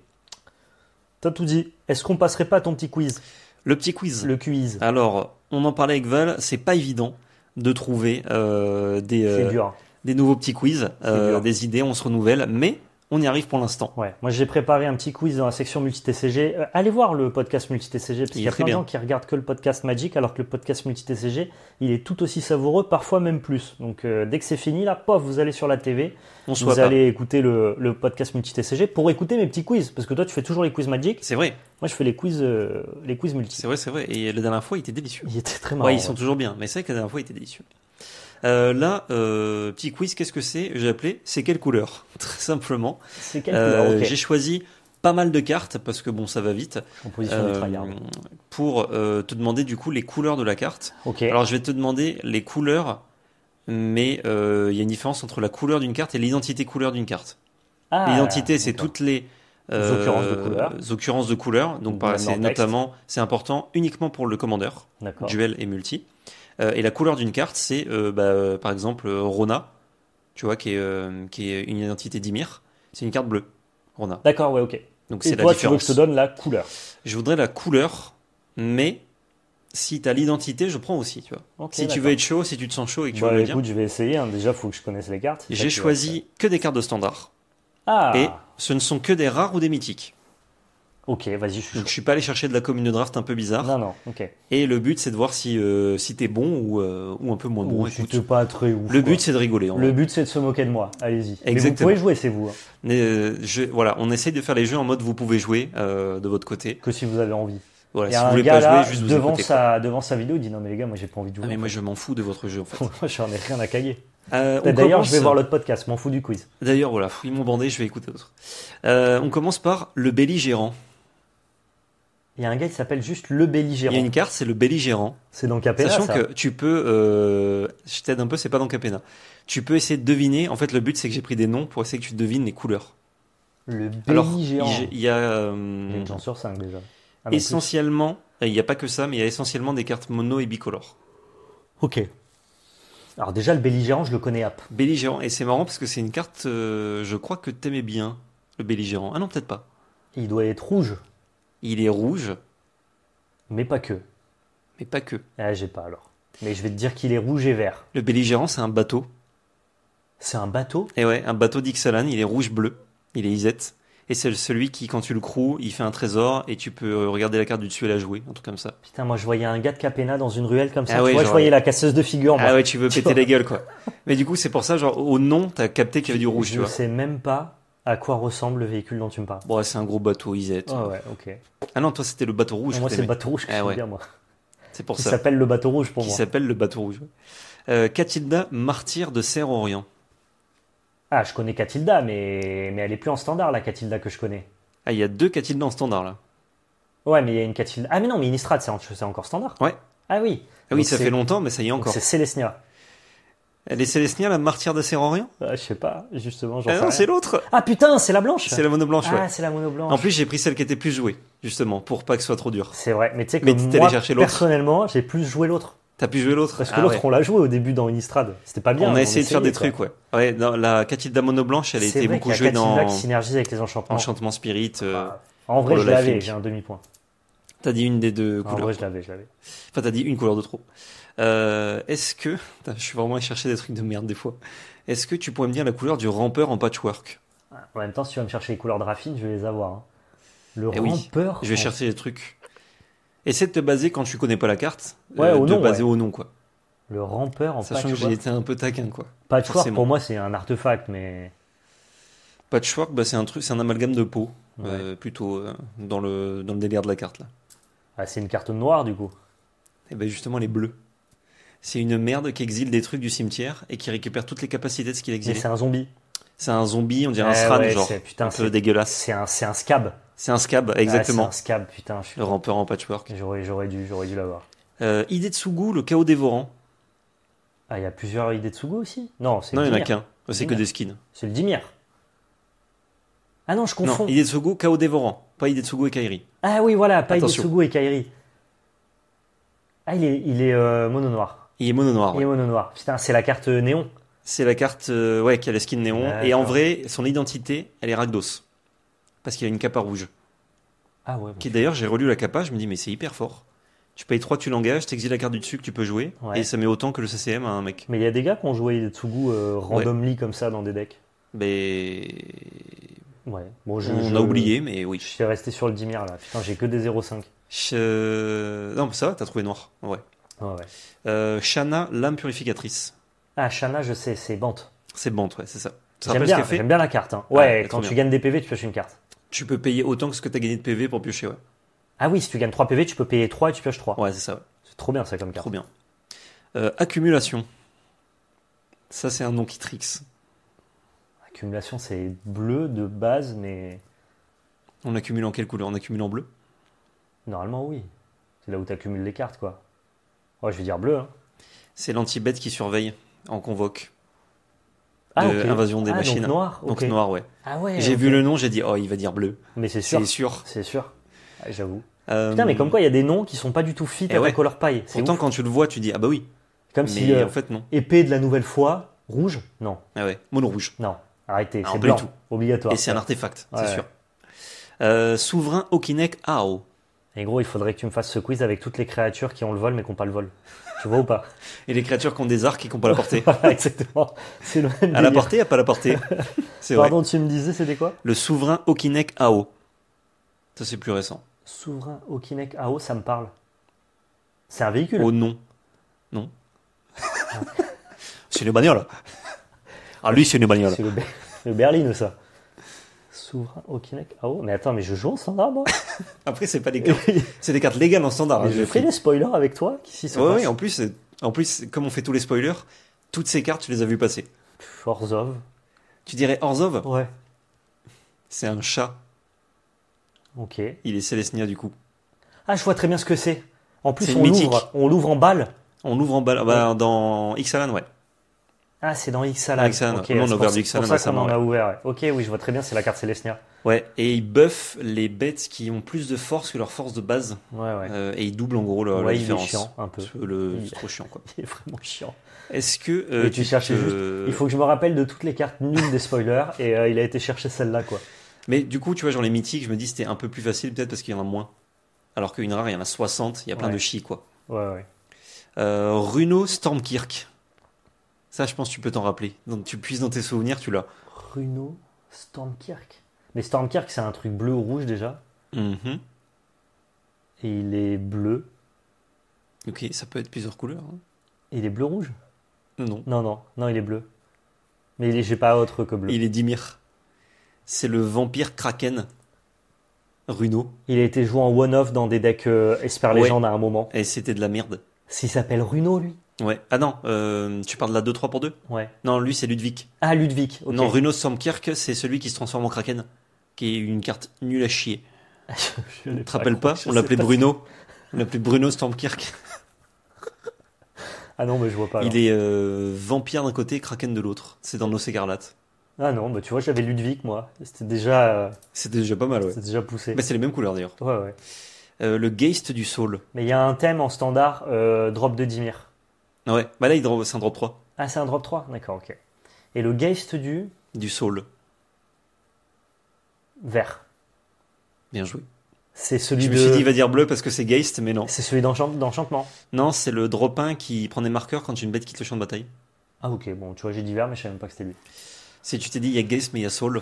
T'as tout dit. Est-ce qu'on passerait pas à ton petit quiz Le petit quiz. Le quiz. Alors, on en parlait avec Val, c'est pas évident de trouver euh, des, euh, des nouveaux petits quiz, des idées, on se renouvelle, mais on y arrive pour l'instant. Ouais. Moi, j'ai préparé un petit quiz dans la section multi-TCG. Euh, allez voir le podcast multi-TCG, parce qu'il y a plein de gens qui regardent que le podcast Magic, alors que le podcast multi-TCG, il est tout aussi savoureux, parfois même plus. Donc, euh, dès que c'est fini, là, pof, vous allez sur la TV, on vous allez écouter le, podcast multi-TCG pour écouter mes petits quiz, parce que toi, tu fais toujours les quiz Magic. C'est vrai. Moi, je fais les quiz, euh, les quiz multi. C'est vrai, c'est vrai. Et la dernière fois, il était délicieux. Il était très marrant. ils sont toujours bien, mais c'est vrai que la dernière fois, il était délicieux. Euh, là, euh, petit quiz, qu'est-ce que c'est J'ai appelé C'est quelle couleur Très simplement. C'est quelle couleur euh, J'ai choisi pas mal de cartes parce que bon ça va vite pour te demander du coup les couleurs de la carte. Alors je vais te demander les couleurs mais il y a une différence entre la couleur d'une carte et l'identité couleur d'une carte. Ah, l'identité c'est toutes les occurrences de, couleurs. Donc notamment c'est important uniquement pour le commandeur, duel et multi. Euh, et la couleur d'une carte, c'est euh, bah, euh, par exemple Rona, tu vois, qui est, une identité d'Ymir. C'est une carte bleue, Rona. D'accord, ouais, ok. Donc c'est la toi, tu veux que je te donne la couleur Je voudrais la couleur, mais si tu as l'identité, je prends aussi, tu vois. si tu veux être chaud, si tu te sens chaud et que tu veux écoute, bah, écoute, je vais essayer. Hein. Déjà, il faut que je connaisse les cartes. J'ai choisi que des cartes de standard. Ah. Et ce ne sont que des rares ou des mythiques. Ok, vas-y, je suis. Donc, je suis pas allé chercher de la commune de draft un peu bizarre. Non, non, ok. Et le but, c'est de voir si, euh, si t'es bon ou, euh, ou un peu moins bon. Je ne pas très ouf. Le but, c'est de rigoler. le but, c'est de se moquer de moi. Allez-y. Exactement. Mais vous pouvez jouer, c'est vous. Hein. Mais, euh, je, voilà, on essaye de faire les jeux en mode vous pouvez jouer de votre côté. Que si vous avez envie. Voilà, si vous voulez pas là, jouer, juste vous devant sa, devant sa vidéo, il dit non, mais les gars, moi, j'ai pas envie de ah, jouer. mais moi, je m'en fous de votre jeu, en fait. moi, j'en ai rien à cahier D'ailleurs, je vais voir l'autre podcast, m'en fous du quiz. D'ailleurs, voilà, ils m'ont bandé, je vais écouter l'autre. on commence par le belligérant. Il y a un gars qui s'appelle juste le belligérant. Il y a une carte, c'est le belligérant. C'est dans Capena. Sachant que tu peux, euh, je t'aide un peu, c'est pas dans Capena. Tu peux essayer de deviner. En fait, le but c'est que j'ai pris des noms pour essayer que tu devines les couleurs. Le belligérant. il y a. j'ai euh, sur 5 déjà. Ah, essentiellement, eh, il n'y a pas que ça, mais il y a essentiellement des cartes mono et bicolores. Ok. Alors déjà, le belligérant, je le connais app. Belligérant, et c'est marrant parce que c'est une carte, euh, je crois que t'aimais bien, le belligérant. Ah non, peut-être pas. Il doit être rouge. Il est rouge. Mais pas que. Mais pas que. Ah, j'ai pas alors. Mais je vais te dire qu'il est rouge et vert. Le belligérant, c'est un bateau. C'est un bateau Eh ouais, un bateau d'Ixalan, il est rouge-bleu. Il est Isette. Et c'est celui qui, quand tu le croues, il fait un trésor et tu peux euh, regarder la carte du dessus et la jouer, un truc comme ça. Putain, moi je voyais un gars de Capena dans une ruelle comme ça. Ah je voyais euh, la casseuse de figure. Ah ouais, tu veux péter la gueule quoi. Mais du coup, c'est pour ça, genre, au nom, t'as capté qu'il y avait du rouge, je tu sais même pas à quoi ressemble le véhicule dont tu me parles Bon, c'est un gros bateau Isette. Ah ouais, ok. Ah non, toi c'était le bateau rouge. moi c'est le bateau rouge eh que je C'est pour Qui ça. s'appelle le bateau rouge pour moi. Qui s'appelle le bateau rouge. Euh, Catilda, martyr de Serre-Orient. Ah, je connais Catilda, mais... mais elle est plus en standard la Catilda que je connais. Ah, il y a deux Catilda en standard là. Ouais, mais il y a une Catilda. Ah, mais non, mais Innistrad, c'est encore standard. Ouais. Ah oui. Ah oui, ça fait longtemps, mais ça y est encore. C'est Célestia. Elle est Célestinia, la martyre de ah, Je sais pas, justement, j'en ah non, c'est l'autre Ah putain, c'est la blanche C'est la mono blanche, Ah, ouais. c'est la mono En plus, j'ai pris celle qui était plus jouée, justement, pour pas que ce soit trop dur. C'est vrai, mais tu sais que personnellement, j'ai plus joué l'autre. T'as pu jouer l'autre Parce que ah l'autre, on l'a joué au début dans Innistrad. C'était pas bien. on, a essayé de faire des trucs, ouais. Ouais, dans la la mono blanche, elle a été beaucoup jouée dans la synergie avec les enchantements. Enchantement Spirit. euh, ah, en vrai, je l'avais, j'ai un demi-point. T'as dit une des deux En vrai, je Enfin, t'as dit une couleur de trop. Euh, est-ce que, je suis vraiment allé chercher des trucs de merde des fois. Est-ce que tu pourrais me dire la couleur du rampeur en patchwork En même temps, si tu vas me chercher les couleurs de Raffine, je vais les avoir. Hein. Le eh rampeur. je vais chercher des trucs. Essaie de te baser quand tu connais pas la carte. Ouais, euh, de baser au nom quoi. Le rampeur en Sachant patchwork. Sachant que j'ai été un peu taquin quoi. Patchwork pour moi c'est un artefact mais. Patchwork bah, c'est un truc, c'est un amalgame de peau euh, plutôt dans le dans le délire de la carte là. Ah, c'est une carte noire du coup. Et eh ben justement elle est bleue c'est une merde qui exile des trucs du cimetière et qui récupère toutes les capacités de ce qu'il exile. C'est un zombie. C'est un zombie, on dirait un eh sran, genre. un peu dégueulasse. C'est un, un scab. C'est un scab, exactement. c'est un scab, putain. Je suis... Le rampeur en patchwork. J'aurais, dû, j'aurais dû l'avoir. Euh, Idetsugu, le chaos dévorant. Ah, il y a plusieurs Idetsugu aussi Non, c'est Non, il n'y en a qu'un. C'est que des skins. C'est le Dimir. Ah non, je confonds. Non, Idetsugu, chaos dévorant. Pas Idetsugu et Kairi. Ah oui, voilà, pas Idetsugu et Kairi. Ah, il est, il est euh, mono noir. Il est mono noir. Il est mono noir. Putain, c'est la carte euh, néon. C'est la carte euh, ouais, qui a la skin néon. et en vrai, son identité, elle est Ragdos. Parce qu'il a une capa rouge. Ah ouais. Bah d'ailleurs, j'ai relu la capa, je me dis, mais c'est hyper fort. Tu payes 3, tu l'engages, t'exiles la carte du dessus que tu peux jouer. Et ça met autant que le CCM à un mec. Mais il y a des gars qui ont joué Tsugu euh, randomly comme ça dans des decks. Mais. Ouais. Bon, je, On a oublié, mais oui. Je suis resté sur le Dimir là. Putain, j'ai que des 0,5. Non, ça va, t'as trouvé noir. Ouais euh, Shana, l'âme purificatrice. Ah, Shana, je sais, c'est Bante. C'est Bante, ouais, c'est ça. j'aime bien, bien la carte. Hein. Ouais, ah, quand tu gagnes des PV, tu pioches une carte. Tu peux payer autant que ce que tu as gagné de PV pour piocher, ouais. Ah oui, si tu gagnes 3 PV, tu peux payer 3 et tu pioches 3. Ouais, c'est ça. C'est trop bien ça comme carte. Trop bien. Euh, accumulation. Ça, c'est un nom qui trixe. Accumulation, c'est bleu de base, mais. On accumule en quelle couleur On accumule en bleu Normalement, oui. C'est là où tu accumules les cartes, quoi. Oh, je vais dire bleu. Hein. C'est l'anti-bête qui surveille en convoque. Ah, des ah, machines. Donc noir. Donc noir, ah ouais. j'ai vu le nom, j'ai dit, oh, il va dire bleu. Mais c'est sûr. C'est sûr. Ah, j'avoue. Euh, Putain, mais comme quoi, il y a des noms qui sont pas du tout fit eh avec color paille. Pourtant, quand tu le vois, tu dis, ah bah oui. Comme si. Euh, en fait, non. Épée de la nouvelle foi, rouge Non. Ah ouais. Mono rouge. Non. Arrêtez, c'est blanc. Tout. Obligatoire. Et c'est un artefact, c'est sûr. Euh, souverain Okinek Ao. Et gros, il faudrait que tu me fasses ce quiz avec toutes les créatures qui ont le vol mais qui n'ont pas le vol. Tu vois ou pas Et les créatures qui ont des arcs et qui n'ont pas la portée. exactement. C'est le même À la portée, à pas la portée. C'est vrai. tu me disais, c'était quoi Le souverain Okinek Ao. Ça, c'est plus récent. Souverain Okinek Ao, ça me parle. C'est un véhicule Oh non. Non. c'est une bagnole. Ah, lui, c'est une bagnole. C'est le, berline, ça. Souverain au Kinect. Ah oh, mais attends, mais je joue en standard, Après, c'est pas des cartes. c'est des cartes légales en standard. Mais hein, je des spoilers avec toi qui s'y en plus, en plus, comme on fait tous les spoilers, toutes ces cartes, tu les as vues passer. Orzov. Tu dirais Orzov Ouais. C'est un chat. Ok. Il est Célestinia du coup. Ah, je vois très bien ce que c'est. En plus, on l'ouvre, on l'ouvre en balle. On l'ouvre en balle. Ah bah, dans Dans Xalan, ouais. Ah, c'est dans X on a ouvert a ouvert. Ok, oui, je vois très bien, c'est la carte Célestia. Ouais, et ils buffent les bêtes qui ont plus de force que leur force de base. Ouais, ouais. Euh, et il double en gros différence. un peu. C'est trop chiant, quoi. il est vraiment chiant. Est-ce que. Euh, tu, Il faut que je me rappelle de toutes les cartes nulles des spoilers, et euh, il a été chercher celle-là, quoi. Mais du coup, tu vois, genre les mythiques, je me dis c'était un peu plus facile, peut-être parce qu'il y en a moins. Alors qu'une rare, il y en a 60, il y a plein de chi, quoi. Ouais, ouais. Runo Stormkirk. Ça, je pense que tu peux t'en rappeler. Donc, tu puisses dans tes souvenirs, tu l'as. Runo Stormkirk. Mais Stormkirk, c'est un truc bleu ou rouge déjà. Mhm. Et il est bleu. Ok, ça peut être plusieurs couleurs. Hein. Il est bleu-rouge Non. Non, non, non, il est bleu. Mais il est, j'ai pas autre que bleu. Il est Dimir. C'est le vampire Kraken. Runo. Il a été joué en one-off dans des decks euh, Esper Légende à un moment. Et c'était de la merde. S'il s'appelle Runo, lui Ouais. Ah non, euh, tu parles de la 2-3 pour 2 Ouais. Non, lui c'est Ludwig. Ah, Ludwig. ok. Non, Bruno Samkirk, c'est celui qui se transforme en Kraken, qui est une carte nulle à chier. je ne Tu te rappelles pas On l'appelait Bruno. On l'appelait Bruno Stormkirk. Ah non, mais je vois pas. Il est euh, vampire d'un côté, kraken de l'autre. C'est dans Nos Écarlates. Ah non, mais bah, tu vois, j'avais Ludwig moi. C'était déjà, euh, c'était déjà pas mal, ouais. c'était déjà poussé. Mais bah, c'est les mêmes couleurs d'ailleurs. Ouais, ouais. le Geist du Soul Mais il y a un thème en standard drop de Dimir. Ah ouais, bah là, c'est un drop 3. Ah, c'est un drop 3, d'accord, ok. Et le Geist du Du Soul. Vert. Bien joué. C'est celui Je me suis dit, il va dire bleu parce que c'est Geist, mais non. C'est celui d'enchantement. Non, c'est le drop 1 qui prend des marqueurs quand une bête quitte le champ de bataille. Ah, ok, bon, tu vois, j'ai dit vert, mais je savais même pas que c'était lui. Si tu t'es dit, il y a Geist, mais il y a Soul.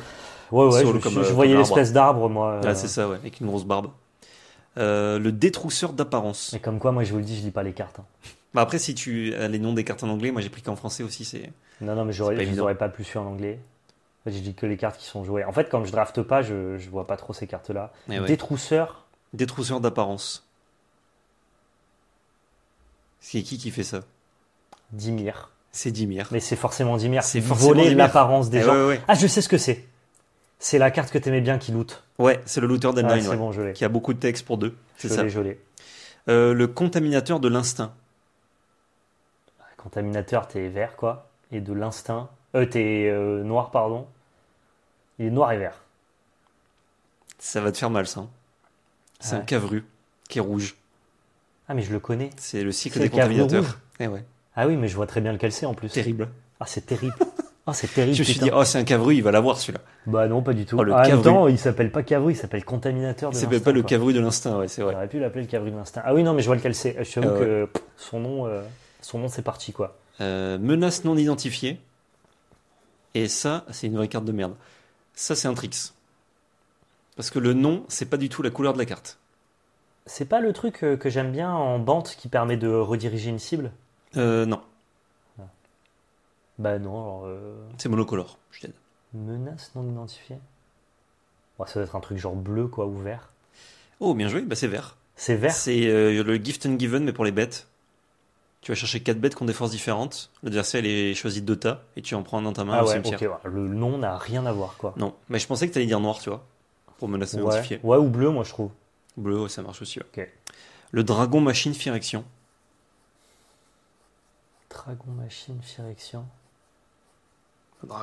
Ouais, ouais, je, euh, voyais l'espèce d'arbre, moi. Euh. Ah, c'est ça, ouais, avec une grosse barbe. Euh, le détrousseur d'apparence. Mais comme quoi, moi, je vous le dis, je lis pas les cartes. Hein. Bah après, si tu as euh, les noms des cartes en anglais, moi j'ai pris qu'en français aussi. c'est. Non, non, mais j'aurais, je n'aurais pas plus su en anglais. En fait, je dis que les cartes qui sont jouées. En fait, quand je drafte pas, je, je vois pas trop ces cartes-là. Eh Détrousseur. Détrousseur d'apparence. C'est qui qui fait ça Dimir. C'est Dimir. Mais c'est forcément Dimir. C'est voler l'apparence des eh gens. Ah, je sais ce que c'est. C'est la carte que t'aimais bien qui loot. Ouais, c'est le looter d'Endline. Ah, c'est bon, Qui a beaucoup de texte pour deux. C'est ça. Euh, le contaminateur de l'instinct. Contaminateur, t'es vert, quoi. Et de l'instinct. Euh, t'es euh, noir, pardon. Il est noir et vert. Ça va te faire mal, ça. Hein. C'est un cavru qui est rouge. Ah, mais je le connais. C'est le cycle des contaminateurs. Eh ouais. Ah oui, mais je vois très bien le c'est en plus. Terrible. Ah, c'est terrible. Ah, c'est terrible. Je me suis dit, oh, c'est un cavru, il va l'avoir celui-là. Bah non, pas du tout. Oh, le ah, il s'appelle pas cavru, il s'appelle contaminateur de l'instinct. Il s'appelle pas le cavru de l'instinct, ouais, c'est vrai. J'aurais pu l'appeler le cavru de l'instinct. Ah oui, non, mais je vois le c'est. Je suis ah que son nom. Euh, son nom c'est parti quoi. Euh, menace non identifiée. Et ça, c'est une vraie carte de merde. Ça, c'est un trix. Parce que le nom, c'est pas du tout la couleur de la carte. C'est pas le truc euh, que j'aime bien en bande qui permet de rediriger une cible Euh, non. Ah. Bah non, alors. Euh, c'est monocolore, je t'aide. Menace non identifiée Ça doit être un truc genre bleu quoi, ou vert. Oh, bien joué, bah c'est vert. C'est vert C'est le gift and given, mais pour les bêtes. Tu vas chercher 4 bêtes qui ont des forces différentes. L'adversaire, il est choisi de et tu en prends un dans ta main. Ah ouais, Le nom n'a rien à voir, quoi. Non, mais je pensais que tu allais dire noir, tu vois, pour menacer ouais. Ouais, ou bleu, moi, je trouve. Bleu, ça marche aussi. Le dragon machine firection. Dragon machine firection.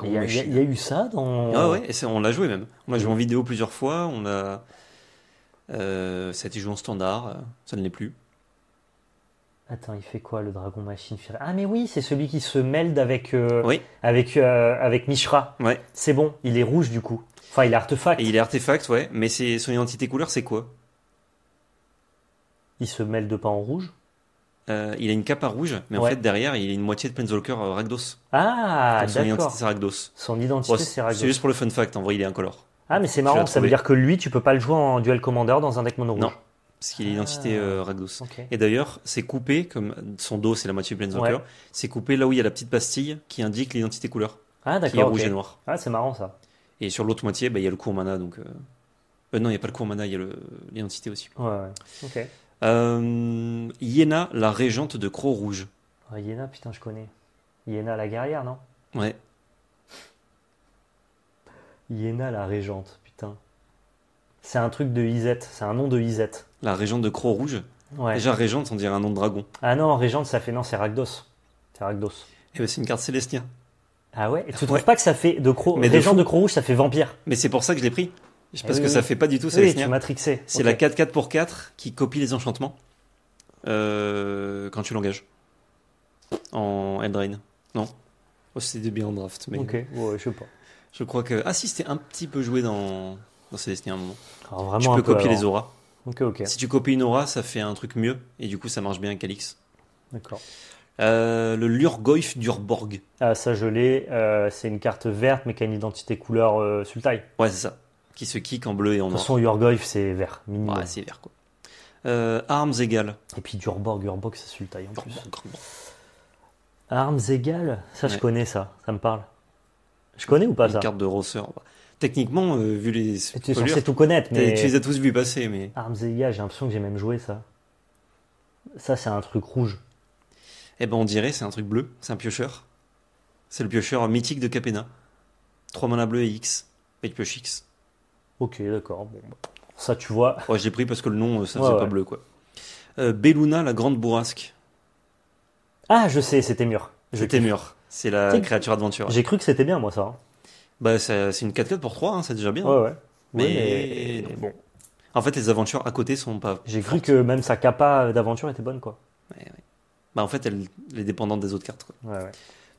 Il y, a, eu ça dans. Ah ouais, on l'a joué même. On l'a joué en vidéo plusieurs fois. On a. Euh, ça a été joué en standard, euh, ça ne l'est plus. Attends, il fait quoi le dragon machine Ah mais oui, c'est celui qui se mêle avec euh, avec euh, avec Mishra. Ouais. C'est bon, il est rouge du coup. Enfin, il est artefact. Et il est artefact, ouais. Mais c'est son identité couleur, c'est quoi Il se mêle de pas en rouge. Euh, il a une cape à rouge, mais en fait derrière, il a une moitié de Planeswalker Ragdos. Ah, d'accord. son identité c'est Ragdos. Son identité c'est C'est juste pour le fun fact. En vrai, il est incolore. Ah mais c'est marrant. Ça veut dire que lui, tu peux pas le jouer en duel commander dans un deck mono rouge parce qu'il est l'identité ah. euh, Et d'ailleurs, c'est coupé, comme son dos c'est la moitié Planeswalker, ouais. c'est coupé là où il y a la petite pastille qui indique l'identité couleur. Ah d'accord. rouge et noir. Ah c'est marrant ça. Et sur l'autre moitié, bah, il y a le cours mana. donc. Euh, euh, non, il n'y a pas le cours mana, il y a l'identité aussi. Ouais, ouais. Ok. Euh, la régente de Croc Rouge. Oh, Yena putain, je connais. Yéna, la guerrière, non Ouais. Yéna, la régente, putain. C'est un truc de Isette, c'est un nom de Isette. La régente de Croix rouge Déjà, régente, on dirait un nom de dragon. Ah non, régente, ça fait. Non, c'est Ragdos. C'est Rakdos. et eh ben, c'est une carte Célestia. Ah ouais tu trouves pas que ça fait de mais Régente de, de rouge ça fait vampire. Mais c'est pour ça que je l'ai pris. Parce eh que ça fait pas du tout Célestia. matrixé. C'est la 4-4 pour 4 qui copie les enchantements euh, quand tu l'engages. En Eldraine. Non oh, C'est bien en draft. Mais... Ok, ouais, je sais pas. Je crois que. Ah si, c'était un petit peu joué dans, dans Célestia un moment. tu peux copier les auras. Si tu copies une aura, ça fait un truc mieux, et du coup, ça marche bien avec D'accord. Euh, le Lurgoyf d'Urborg. Ah, ça je l'ai. Euh, c'est une carte verte, mais qui a une identité couleur euh, Sultai. Ouais, c'est ça. Qui se kick en bleu et en noir. De toute façon, c'est vert. Ouais, c'est vert, quoi. armes égales. Et puis d'Urborg, Urborg, c'est Sultai en plus. Armes égales Ça, je connais ça. Ça me parle. Je connais ou pas ça Une carte de Rosser techniquement, euh, vu les. tu es tout connaître, mais. Tu les as tous vus passer, mais. Arms et j'ai l'impression que j'ai même joué ça. Ça, c'est un truc rouge. Eh ben, on dirait, c'est un truc bleu, c'est un piocheur. C'est le piocheur mythique de Capena. 3 mana bleu et X. Et pioche X. Ok, d'accord. Bon, bah, ça, tu vois. Ouais, j'ai pris parce que le nom, euh, ça, ne c'est pas bleu, quoi. Euh, Belluna, la grande bourrasque. Ah, je sais, c'était mur. C'était mur. C'est la créature adventure. J'ai cru que c'était bien, moi, ça. Hein. Bah, c'est une 4-4 pour 3, hein, c'est déjà bien. Ouais, ouais. Mais, bon. En fait, les aventures à côté sont pas. J'ai cru que même sa capa d'aventure était bonne, quoi. Bah, en fait, elle, est dépendante des autres cartes.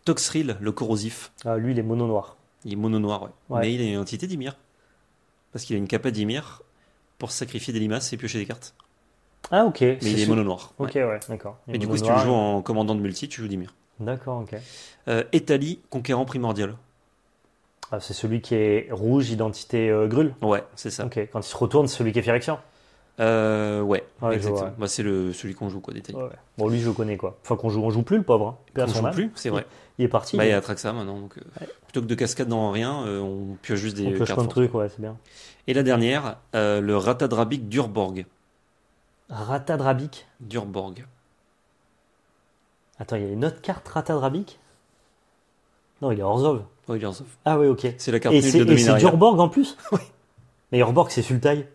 Toxril, le corrosif. Ah, lui, il est mono noir. Il est mono noir, ouais. Mais il a une entité d'Ymir. Parce qu'il a une capa d'Ymir pour sacrifier des limaces et piocher des cartes. Ah, ok. Mais il est mono noir. Ok, ouais, d'accord. Et du coup, si tu le joues en commandant de multi, tu joues d'Ymir. D'accord, ok. Euh, Etali, conquérant primordial. Ah, c'est celui qui est rouge, identité euh, Ouais, c'est ça. quand il se retourne, c'est celui qui est direction euh, ouais, ah exactement. Bah, c'est le, celui qu'on joue, quoi, Bon, lui, je le connais, quoi. Enfin, qu'on joue, on joue plus, le pauvre. Hein. plus, c'est vrai. Il, est parti. Bah, il maintenant. Euh, plutôt que de cascade dans rien, euh, on pioche juste des on plein ouais, c'est bien. Et la dernière, euh, le Ratadrabic Durborg. Ratadrabic Durborg. Attends, il y a une autre carte Ratadrabic Non, il y a Orzov. Ah oui, ok. C'est la carte nulle de Et c'est Durborg en plus Oui. Mais Urborg, c'est Sultai.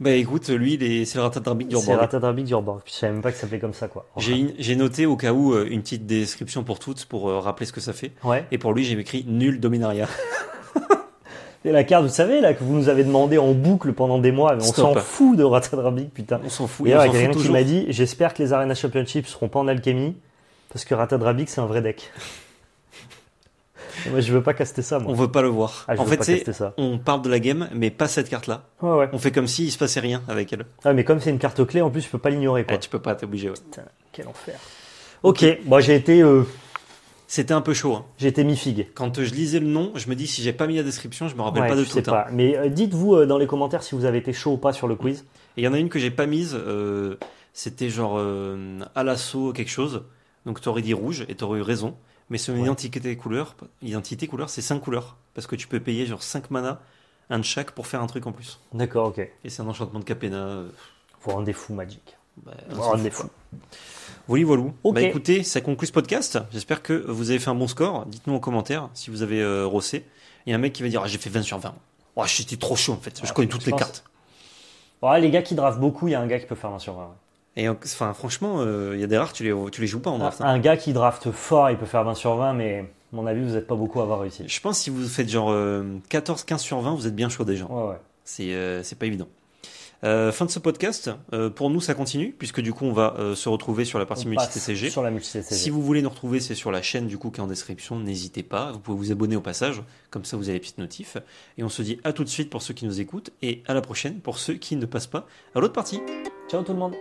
Bah écoute, lui, c'est le d'Urborg. C'est le d'Urborg. Je savais même pas que ça fait comme ça, quoi. J'ai noté au cas où euh, une petite description pour toutes pour euh, rappeler ce que ça fait. Et pour lui, j'ai écrit nul Dominaria. Et la carte, vous savez, là, que vous nous avez demandé en boucle pendant des mois, on s'en fout de Ratatarbic, putain. On s'en fout. Et il y a m'a dit, j'espère que les Arena Championships seront pas en alchimie, parce que Ratatarbic, c'est un vrai deck. Moi, je veux pas caster ça, moi. On veut pas le voir. Ah, en fait, c'est on parle de la game, mais pas cette carte-là. On fait comme s'il se passait rien avec elle. Ah, mais comme c'est une carte clé, en plus, je peux pas l'ignorer. Ah, tu peux pas, t'es obligé. quel enfer. Ok, Moi, j'ai été. Euh, c'était un peu chaud. Hein. J'étais mi Quand je lisais le nom, je me dis si j'ai pas mis la description, je me rappelle pas de tout. Hein. Pas. Mais euh, dites-vous euh, dans les commentaires si vous avez été chaud ou pas sur le quiz. il y en a une que j'ai pas mise. C'était genre à l'assaut quelque chose. Donc tu aurais dit rouge et aurais eu raison mais son identité couleur, identité couleur, c'est 5 couleurs. Parce que tu peux payer genre 5 mana, un de chaque, pour faire un truc en plus. D'accord, ok. Et c'est un enchantement de Capena. Vous euh, rendez bah, fou Magic. Bah, vous rendez Voilà, voilà. écoutez, ça conclut ce podcast. J'espère que vous avez fait un bon score. Dites-nous en commentaire si vous avez euh, rossé. Il y a un mec qui va dire ah, j'ai fait 20 sur 20. j'étais trop chaud en fait. je ah, connais toutes les cartes. les gars qui draftent beaucoup, il y a un gars qui peut faire 20 sur 20. Et enfin, franchement, euh, il y a des rares, tu les, les joues pas en draft. Hein. Un gars qui draft fort, il peut faire 20 sur 20, mais à mon avis, vous n'êtes pas beaucoup à avoir réussi. Je pense que si vous faites genre 14, euh, 15 sur 20, vous êtes bien chaud déjà. Ouais, ouais. C'est euh, pas évident. fin de ce podcast. pour nous, ça continue, puisque du coup, on va se retrouver sur la partie multi-TCG. Sur la Si vous voulez nous retrouver, c'est sur la chaîne du coup qui est en description. N'hésitez pas. Vous pouvez vous abonner au passage, comme ça vous avez les petites notifs. Et on se dit à tout de suite pour ceux qui nous écoutent, et à la prochaine pour ceux qui ne passent pas à l'autre partie. Ciao tout le monde.